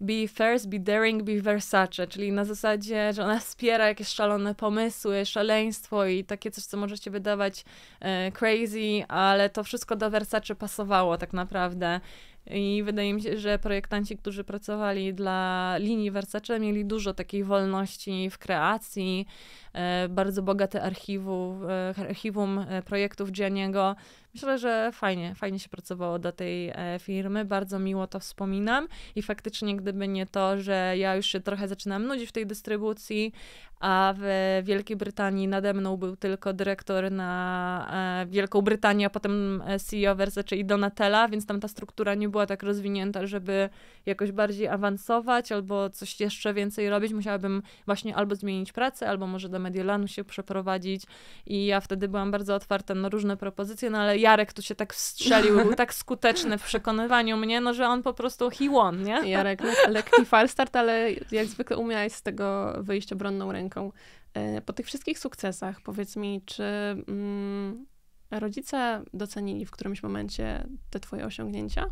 be first, be daring, be Versace, czyli na zasadzie, że ona (laughs) wspiera jakieś szalone pomysły, szaleństwo i takie coś, co może się wydawać e, crazy, ale to wszystko do Versace pasowało tak naprawdę. I wydaje mi się, że projektanci, którzy pracowali dla linii Versace, mieli dużo takiej wolności w kreacji, E, bardzo bogate e, archiwum, archiwum e, projektów Gianniego. Myślę, że fajnie, fajnie się pracowało do tej firmy, bardzo miło to wspominam i faktycznie gdyby nie to, że ja już się trochę zaczynam nudzić w tej dystrybucji, a w Wielkiej Brytanii nade mną był tylko dyrektor na Wielką Brytanię, a potem CEO Versace i Donatella, więc tam ta struktura nie była tak rozwinięta, żeby jakoś bardziej awansować albo coś jeszcze więcej robić. Musiałabym właśnie albo zmienić pracę, albo może do Mediolanu się przeprowadzić i ja wtedy byłam bardzo otwarta na różne propozycje, no ale Jarek tu się tak wstrzelił, był tak skuteczny w przekonywaniu mnie, no że on po prostu he won, nie? Jarek, no, lekki falstart, ale jak zwykle umiałeś z tego wyjść obronną ręką. E, po tych wszystkich sukcesach, powiedz mi, czy mm, rodzice docenili w którymś momencie te twoje osiągnięcia?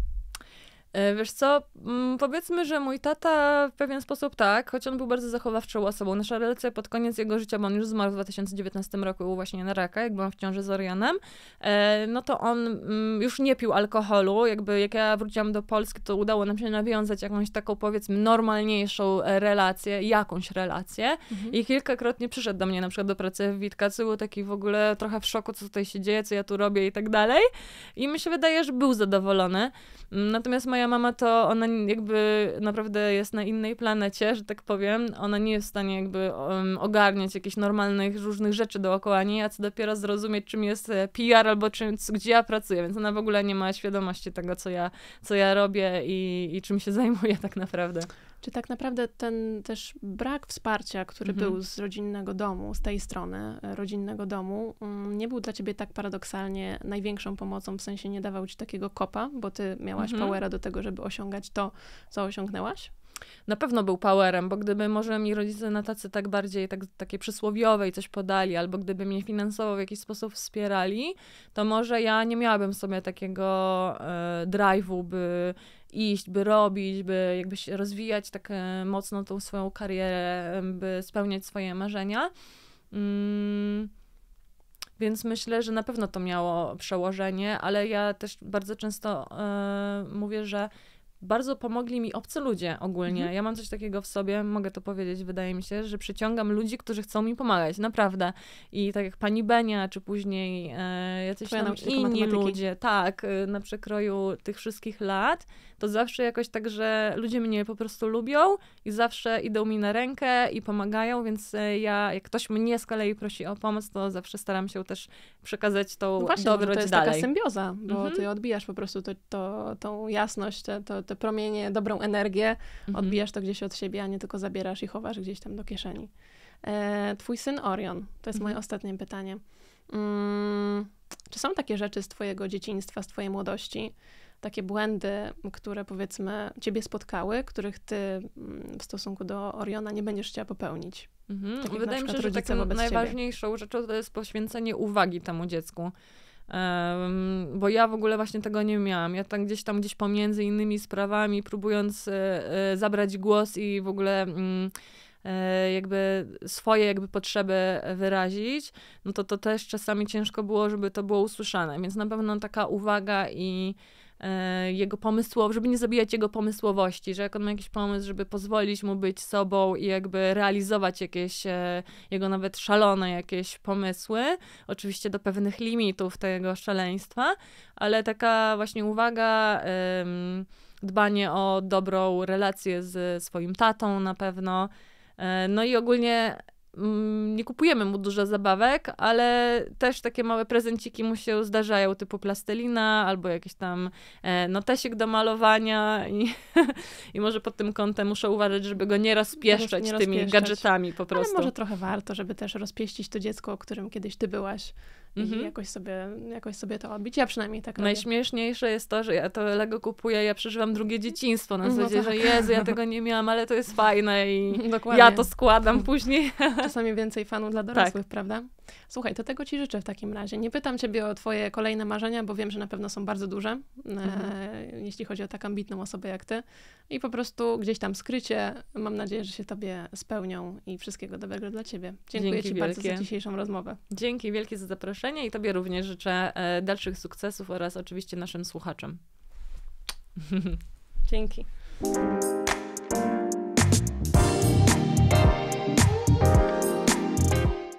E, wiesz co, mm, powiedzmy, że mój tata w pewien sposób tak, choć on był bardzo zachowawczą osobą. Nasza relacja pod koniec jego życia, bo on już zmarł w 2019 roku właśnie na raka, jak byłam w ciąży z Orionem, e, no to on mm, już nie pił alkoholu. Jakby jak ja wróciłam do Polski, to udało nam się nawiązać jakąś taką powiedzmy normalniejszą e, relację, jakąś relację. Mhm. I kilkakrotnie przyszedł do mnie na przykład do pracy w Witkacy był taki w ogóle trochę w szoku, co tutaj się dzieje, co ja tu robię i tak dalej. I mi się wydaje, że był zadowolony. Mm, natomiast moja moja mama to ona jakby naprawdę jest na innej planecie, że tak powiem. Ona nie jest w stanie jakby um, ogarniać jakichś normalnych, różnych rzeczy dookoła niej, a co dopiero zrozumieć, czym jest e, PR albo czym, gdzie ja pracuję, więc ona w ogóle nie ma świadomości tego, co ja, co ja robię i, i czym się (laughs) zajmuję tak naprawdę. Czy tak naprawdę ten też brak wsparcia, który mhm. był z rodzinnego domu, z tej strony e, rodzinnego domu, mm, nie był dla ciebie tak paradoksalnie największą pomocą, w sensie nie dawał ci takiego kopa, bo ty miałaś mhm. powera do tego, żeby osiągać to, co osiągnęłaś? na pewno był powerem, bo gdyby może mi rodzice na tacy tak bardziej tak, takiej przysłowiowej coś podali, albo gdyby mnie finansowo w jakiś sposób wspierali, to może ja nie miałabym sobie takiego e, drive'u, by iść, by robić, by jakby się rozwijać tak e, mocno tą swoją karierę, by spełniać swoje marzenia. Mm. Więc myślę, że na pewno to miało przełożenie, ale ja też bardzo często e, mówię, że bardzo pomogli mi obcy ludzie ogólnie. Mhm. Ja mam coś takiego w sobie, mogę to powiedzieć, wydaje mi się, że przyciągam ludzi, którzy chcą mi pomagać, naprawdę. I tak jak pani Benia, czy później e, jacyś Twoja tam inni ludzie, tak, e, na przekroju tych wszystkich lat to zawsze jakoś tak, że ludzie mnie po prostu lubią i zawsze idą mi na rękę i pomagają, więc e, ja, jak ktoś mnie z kolei prosi o pomoc, to zawsze staram się też przekazać tą no właśnie, dobroć to jest dalej. taka symbioza, bo mhm. ty odbijasz po prostu to, to, tą jasność, te, to, te promienie, dobrą energię, mhm. odbijasz to gdzieś od siebie, a nie tylko zabierasz i chowasz gdzieś tam do kieszeni. E, twój syn Orion, to jest mhm. moje ostatnie pytanie. Mm, czy są takie rzeczy z Twojego dzieciństwa, z Twojej młodości, takie błędy, które powiedzmy ciebie spotkały, których ty mm, w stosunku do Oriona nie będziesz chciała popełnić. Mhm. Tak Wydaje mi się, że taką najważniejszą ciebie. rzeczą to jest poświęcenie uwagi temu dziecku. Um, bo ja w ogóle właśnie tego nie miałam. Ja tak gdzieś tam gdzieś pomiędzy innymi sprawami, próbując y, y, zabrać głos i w ogóle. Y, jakby swoje jakby potrzeby wyrazić, no to to też czasami ciężko było, żeby to było usłyszane. Więc na pewno taka uwaga i E, jego pomysłowo, żeby nie zabijać jego pomysłowości, że jak on ma jakiś pomysł, żeby pozwolić mu być sobą i jakby realizować jakieś e, jego nawet szalone jakieś pomysły, oczywiście do pewnych limitów tego szaleństwa, ale taka właśnie uwaga, dbanie o dobrą relację z swoim tatą na pewno, e, no i ogólnie Mm, nie kupujemy mu dużo zabawek, ale też takie małe prezenciki mu się zdarzają, typu plastelina albo jakiś tam e, notesik do malowania i, (laughs) i może pod tym kątem muszę uważać, żeby go nie rozpieszczać nie tymi rozpieszczać. gadżetami po prostu. Ale może trochę warto, żeby też rozpieścić to dziecko, o którym kiedyś ty byłaś. Mhm. I jakoś sobie, jakoś sobie to odbić. Ja przynajmniej tak robię. Najśmieszniejsze jest to, że ja to Lego kupuję, ja przeżywam drugie dzieciństwo na no zasadzie, no tak. że Jezu, ja tego nie miałam, ale to jest fajne i (laughs) Dokładnie. ja to składam mm. później. (laughs) Czasami więcej fanów dla dorosłych, tak. prawda? Słuchaj, to tego ci życzę w takim razie. Nie pytam ciebie o twoje kolejne marzenia, bo wiem, że na pewno są bardzo duże, e, mhm. e, jeśli chodzi o tak ambitną osobę jak ty. I po prostu gdzieś tam skrycie, mam nadzieję, że się tobie spełnią i wszystkiego dobrego dla ciebie. Dziękuję Dzięki ci wielkie. bardzo za dzisiejszą rozmowę. Dzięki wielkie za zaproszenie zaproszenie i Tobie również życzę e, dalszych sukcesów oraz oczywiście naszym słuchaczom. (laughs) Dzięki.